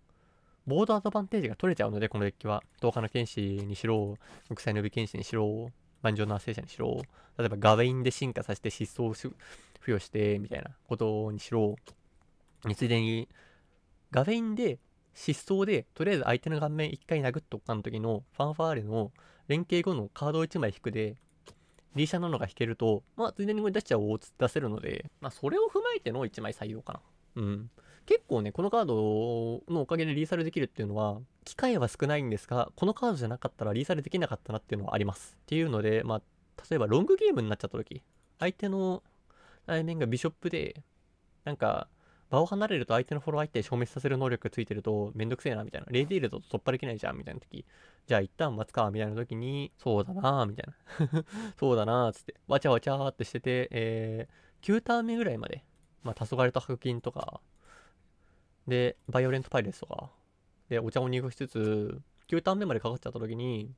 A: ボードアドバンテージが取れちゃうので、このデッキは。動画の剣士にしろ、国際の美剣士にしろ、万丈の圧聖者にしろ、例えばガウェインで進化させて失踪を付与して、みたいなことにしろ、ついでに、ガウェインで失踪で、とりあえず相手の顔面1回殴っとかの時のファンファーレの連携後のカードを1枚引くで、D 社なのが引けると、まあ、ついでに出しちゃおう出せるので、まあ、それを踏まえての1枚採用かな。うん。結構ね、このカードのおかげでリーサルできるっていうのは、機会は少ないんですが、このカードじゃなかったらリーサルできなかったなっていうのはあります。っていうので、まあ、例えばロングゲームになっちゃった時、相手の対面がビショップで、なんか、場を離れると相手のフォロー相手消滅させる能力ついてるとめんどくせえなみたいな。レイディールだと突破できないじゃんみたいな時。じゃあ一旦待つかみたいな時に、そうだなーみたいな。そうだなーつって、わちゃわちゃーってしてて、えー、9ターン目ぐらいまで。まあ、黄昏と白金とか、で、バイオレントパイレスとか、で、お茶を濁しつつ、9ターン目までかかっちゃった時に、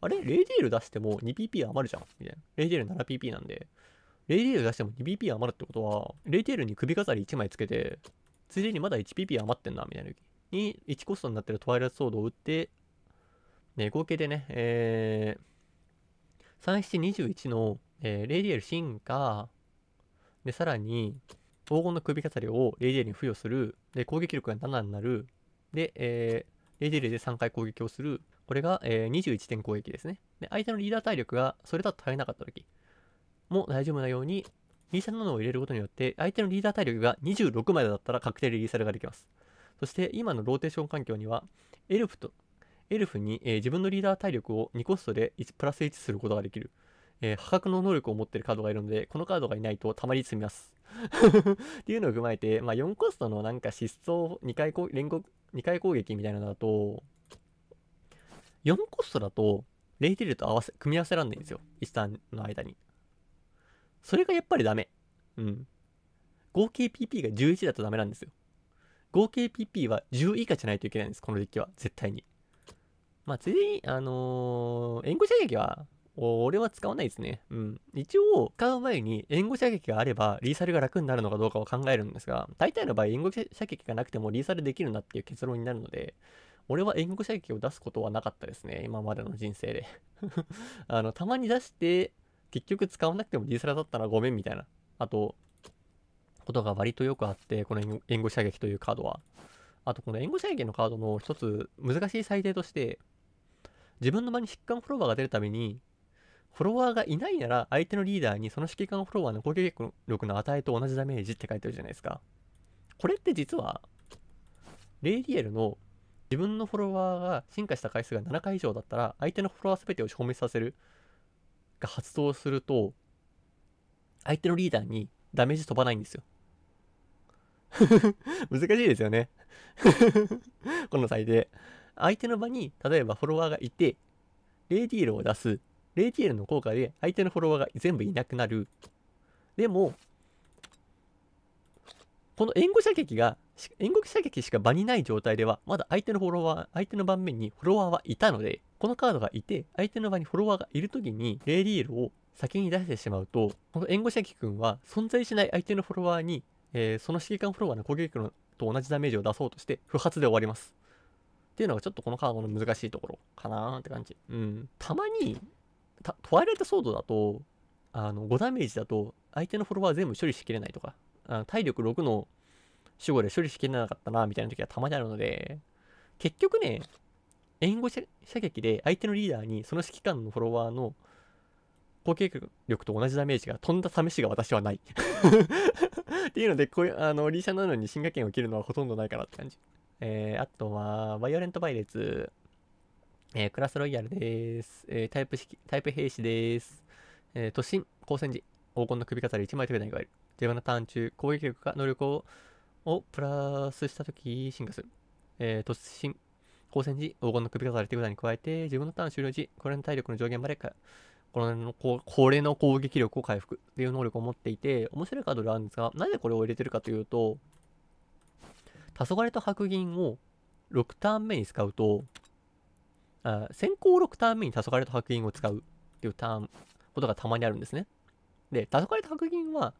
A: あれレイディール出しても 2PP 余るじゃんみたいな。レイディール 7PP なんで、レイテール出しても 2PP 余るってことは、レイテールに首飾り1枚つけて、ついでにまだ 1PP 余ってんな、みたいな時に、1コストになってるトワイライトソードを打って、ね、合計でね、えー、3721の、えー、レイディエル進化、で、さらに、黄金の首飾りをレイディエルに付与する、で、攻撃力が7になる、で、えー、レイディエルで3回攻撃をする、これが、えー、21点攻撃ですね。で、相手のリーダー体力がそれだと足りなかった時、も大丈夫なように、リーサルなのを入れることによって、相手のリーダー体力が26までだったら確定でリーサルができます。そして、今のローテーション環境には、エルフと、エルフに、えー、自分のリーダー体力を2コストで1プラス1することができる。えー、破格の能力を持っているカードがいるので、このカードがいないとたまり積みます。っていうのを踏まえて、まあ、4コストのなんか失踪2回攻連合、2回攻撃みたいなのだと、4コストだと、レイテルと合わせ、組み合わせらんないんですよ。1ターンの間に。それがやっぱりダメ。うん。合計 PP が11だとダメなんですよ。合計 PP は10以下じゃないといけないんです、このデッキは。絶対に。まあ、つい、あのー、援護射撃は、俺は使わないですね。うん。一応、使う前に援護射撃があれば、リーサルが楽になるのかどうかを考えるんですが、大体の場合、援護射撃がなくてもリーサルできるなっていう結論になるので、俺は援護射撃を出すことはなかったですね。今までの人生で あの、たまに出して、結局使わなくてもディスラだったらごめんみたいな、あと、ことが割とよくあって、この援護射撃というカードは。あと、この援護射撃のカードの一つ難しい最低として、自分の場に疾患フォロワーが出るために、フォロワーがいないなら相手のリーダーにその指揮官フォロワーの攻撃力の値と同じダメージって書いてあるじゃないですか。これって実は、レイディエルの自分のフォロワーが進化した回数が7回以上だったら相手のフォロワー全てを消滅させるが発動すると、相手のリーダーにダメージ飛ばないんですよ。難しいですよね この際で。相手の場に、例えばフォロワーがいて、レイディールを出す。レイディールの効果で相手のフォロワーが全部いなくなる。でも、この援護射撃が援護射撃しか場にない状態では、まだ相手のフォロワー、相手の盤面にフォロワーはいたので、このカードがいて、相手の場にフォロワーがいる時に、レイリールを先に出してしまうと、この援護射撃君は存在しない相手のフォロワーに、えー、その指揮官フォロワーの攻撃力と同じダメージを出そうとして、不発で終わります。っていうのがちょっとこのカードの難しいところかなーって感じ。うん。たまに、トワイライトソードだと、あの、5ダメージだと、相手のフォロワー全部処理しきれないとか、あ体力6の主語で処理しきれなかったな、みたいな時はたまにあるので、結局ね、援護射撃で相手のリーダーにその指揮官のフォロワーの攻撃力と同じダメージが飛んだ試しが私はない っていうので、こういう、あの、リーシャなのに進化権を切るのはほとんどないからって感じ。えー、あとは、バイオレントバイレツ、えー、クラスロイヤルです。えー、タイプ式、タイプ兵士です。えー、突進、光線時、黄金の首飾り1枚手札に加える。自分のターン中、攻撃力か能力ををプラスしたとき進化する。えー、突進、光線時、黄金の首飾り手札に加えて、自分のターン終了時、これの体力の上限までか、これのここれの攻撃力を回復っていう能力を持っていて、面白いカードであるんですが、なぜこれを入れてるかというと、黄昏と白銀を6ターン目に使うと、あ先行6ターン目に黄昏と白銀を使うっていうターン、ことがたまにあるんですね。で、黄昏と白銀は、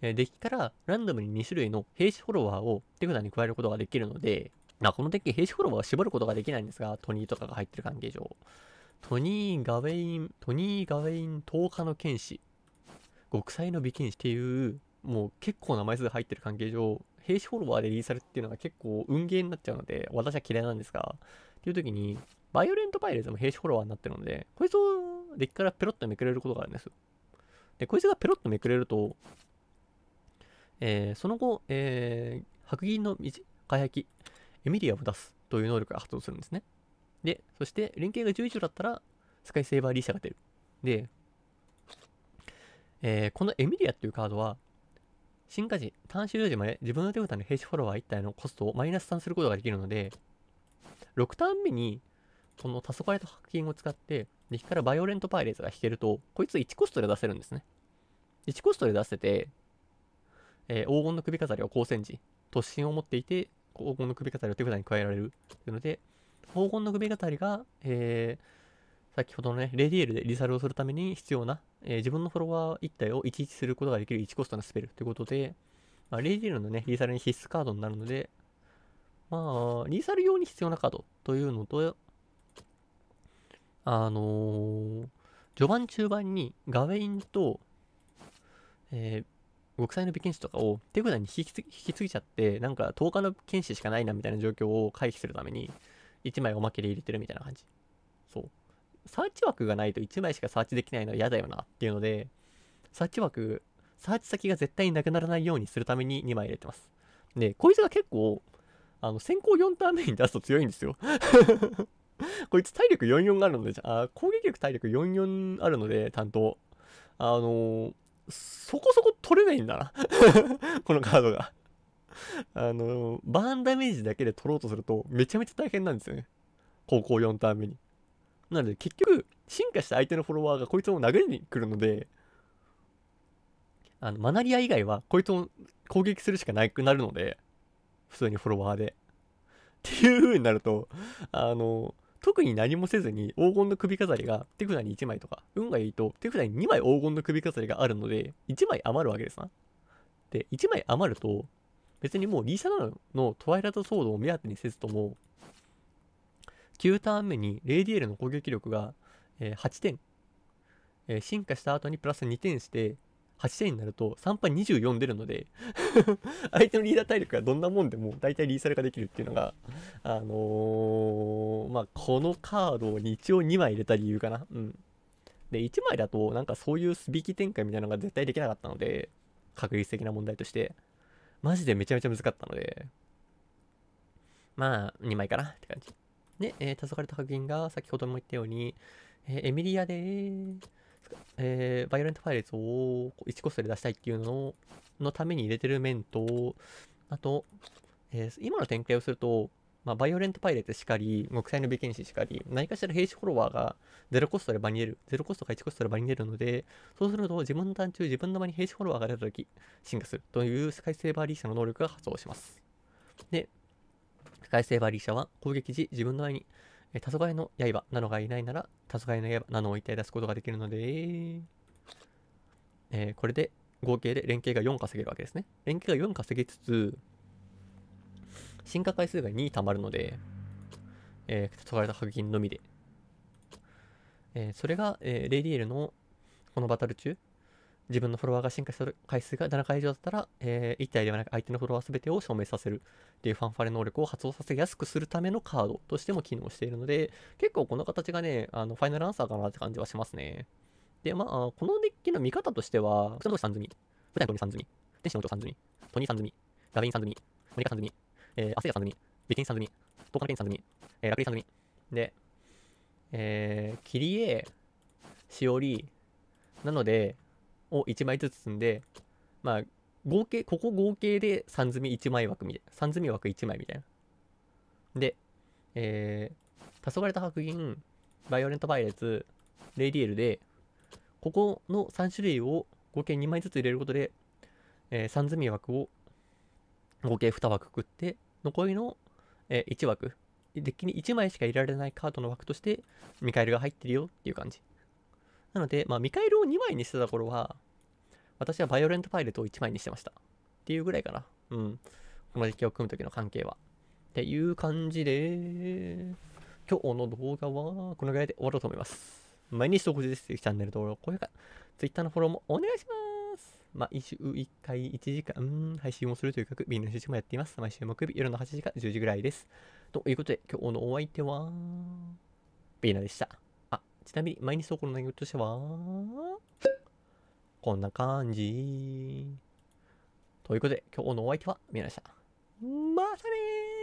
A: えデッキからランダムに2種類の兵士フォロワーを手札に加えることができるので、まあ、このデッキ兵士フォロワーは絞ることができないんですが、トニーとかが入ってる関係上。トニー・ガウェイン、トニー・ガウェイン10日の剣士、極彩の美剣士っていう、もう結構な枚数入ってる関係上、兵士フォロワーでリーサルっていうのが結構運ゲーになっちゃうので、私は嫌いなんですが、っていう時に、バイオレントパイレーツも兵士フォロワーになってるので、こいつをデッキからペロッとめくれることがあるんですよ。で、こいつがペロッとめくれると、えー、その後、えー、白銀の開き、エミリアを出すという能力が発動するんですね。で、そして連携が1 1以だったら、スカイセーバーリーシャが出る。で、えー、このエミリアっていうカードは、進化時、単ー終了時まで自分の手札の兵士フォロワー1体のコストをマイナス3することができるので、6ターン目に、この黄昏と白金を使って、敵からバイオレントパイレーツが引けると、こいつ1コストで出せるんですね。1コストで出せて、えー、黄金の首飾りを光線時突進を持っていて黄金の首飾りを手札に加えられるというので黄金の首飾りが、えー、先ほどのねレディエルでリサルをするために必要な、えー、自分のフォロワー1体を1-1することができる1コストのスペルということで、まあ、レディエルのねリサルに必須カードになるのでまあリサル用に必要なカードというのとあのー、序盤中盤にガウェインと、えー、国際の美検視とかを手札に引き引き継ぎちゃって、なんか10日の検視しかないなみたいな状況を回避するために、1枚おまけで入れてるみたいな感じ。そう。サーチ枠がないと1枚しかサーチできないのは嫌だよなっていうので、サーチ枠、サーチ先が絶対になくならないようにするために2枚入れてます。で、こいつが結構、あの、先行4ターン目に出すと強いんですよ こいつ体力44があるので、あ攻撃力体力44あるので、担当。あのー、そこそこ取れないんだな このカードがあの、バーンダメージだけで取ろうとすると、めちゃめちゃ大変なんですよね。高校4ターン目に。なので、結局、進化した相手のフォロワーがこいつを殴りに来るので、あの、マナリア以外は、こいつを攻撃するしかなくなるので、普通にフォロワーで。っていう風になると、あの、特に何もせずに黄金の首飾りが手札に1枚とか、運がいいと手札に2枚黄金の首飾りがあるので、1枚余るわけですな。で、1枚余ると、別にもうリーシャナのトワイライトソードを目当てにせずとも、9ターン目にレイディエルの攻撃力が、え8点、え進化した後にプラス2点して、8点になると3敗24出るので 相手のリーダー体力がどんなもんでも大体リーサルができるっていうのが、あのー、まあ、このカードを一応2枚入れた理由かな。うん。で、1枚だとなんかそういうすびき展開みたいなのが絶対できなかったので、確率的な問題として、マジでめちゃめちゃ難かったので、まあ、2枚かなって感じ。で、えー、黄昏と白銀が先ほども言ったように、えー、エミリアでーえー、バイオレントパイレーツを1コストで出したいっていうののために入れてる面と、あと、えー、今の展開をすると、まあ、バイオレントパイレーツしかり、木材の美剣士しかり、何かしら兵士フォロワーが0コストで場に出る、0コストか1コストで場に出るので、そうすると自分の単中、自分の場に兵士フォロワーが出たとき、進化するというスカイセーバーリーシャの能力が発動します。で、スカイセーバーリーシャは攻撃時、自分の前にえ黄昏の刃なのがいないなら、黄昏の刃なのを一体出すことができるので、えー、これで合計で連携が4稼げるわけですね。連携が4稼ぎつつ、進化回数が2たまるので、えー、黄昏と白銀のみで。えー、それが、えー、レイディエルのこのバトル中、自分のフォロワーが進化する回数が7回以上だったら、えー、1体ではなく相手のフォロワー全てを証明させるっていうファンファレ能力を発動させやすくするためのカードとしても機能しているので、結構この形がね、あのファイナルアンサーかなって感じはしますね。で、まあ、このデッキの見方としては、草野さん済み、舞台のさん済み、天使のお嬢さん済み、トニーさん済み、ラビンさん済み、モニカさん済み、えー、アセヤさん済み、ビキンさん済み、トーカケンさん済み、えー、ラクリさん済み、で、えー、キリエ、しおり、なので、を1枚ずつ積んで、まあ、合計、ここ合計で3積み1枚枠みたいな。3積み枠1枚みたいな。で、えー、黄昏と白銀、バイオレントバイレツ、レイディエルで、ここの3種類を合計2枚ずつ入れることで、えー、3積み枠を合計2枠食って、残りの、えー、1枠、デッキに1枚しか入れられないカードの枠として、ミカエルが入ってるよっていう感じ。なので、まあ、カエルを2枚にしてた頃は、私はバイオレントパイレットを1枚にしてました。っていうぐらいかな。うん。この時期を組む時の関係は。っていう感じで、今日の動画はこのぐらいで終わろうと思います。毎日投稿です。チャンネル登録、高評価、Twitter のフォローもお願いします。毎週1回1時間配信をするという企画、ビの収集もやっています。毎週木曜日夜の8時か10時ぐらいです。ということで、今日のお相手は、ビーナでした。ちなみに、毎日投稿の内容としては、こんな感じ。ということで、今日のお相手は、皆さん、まさねー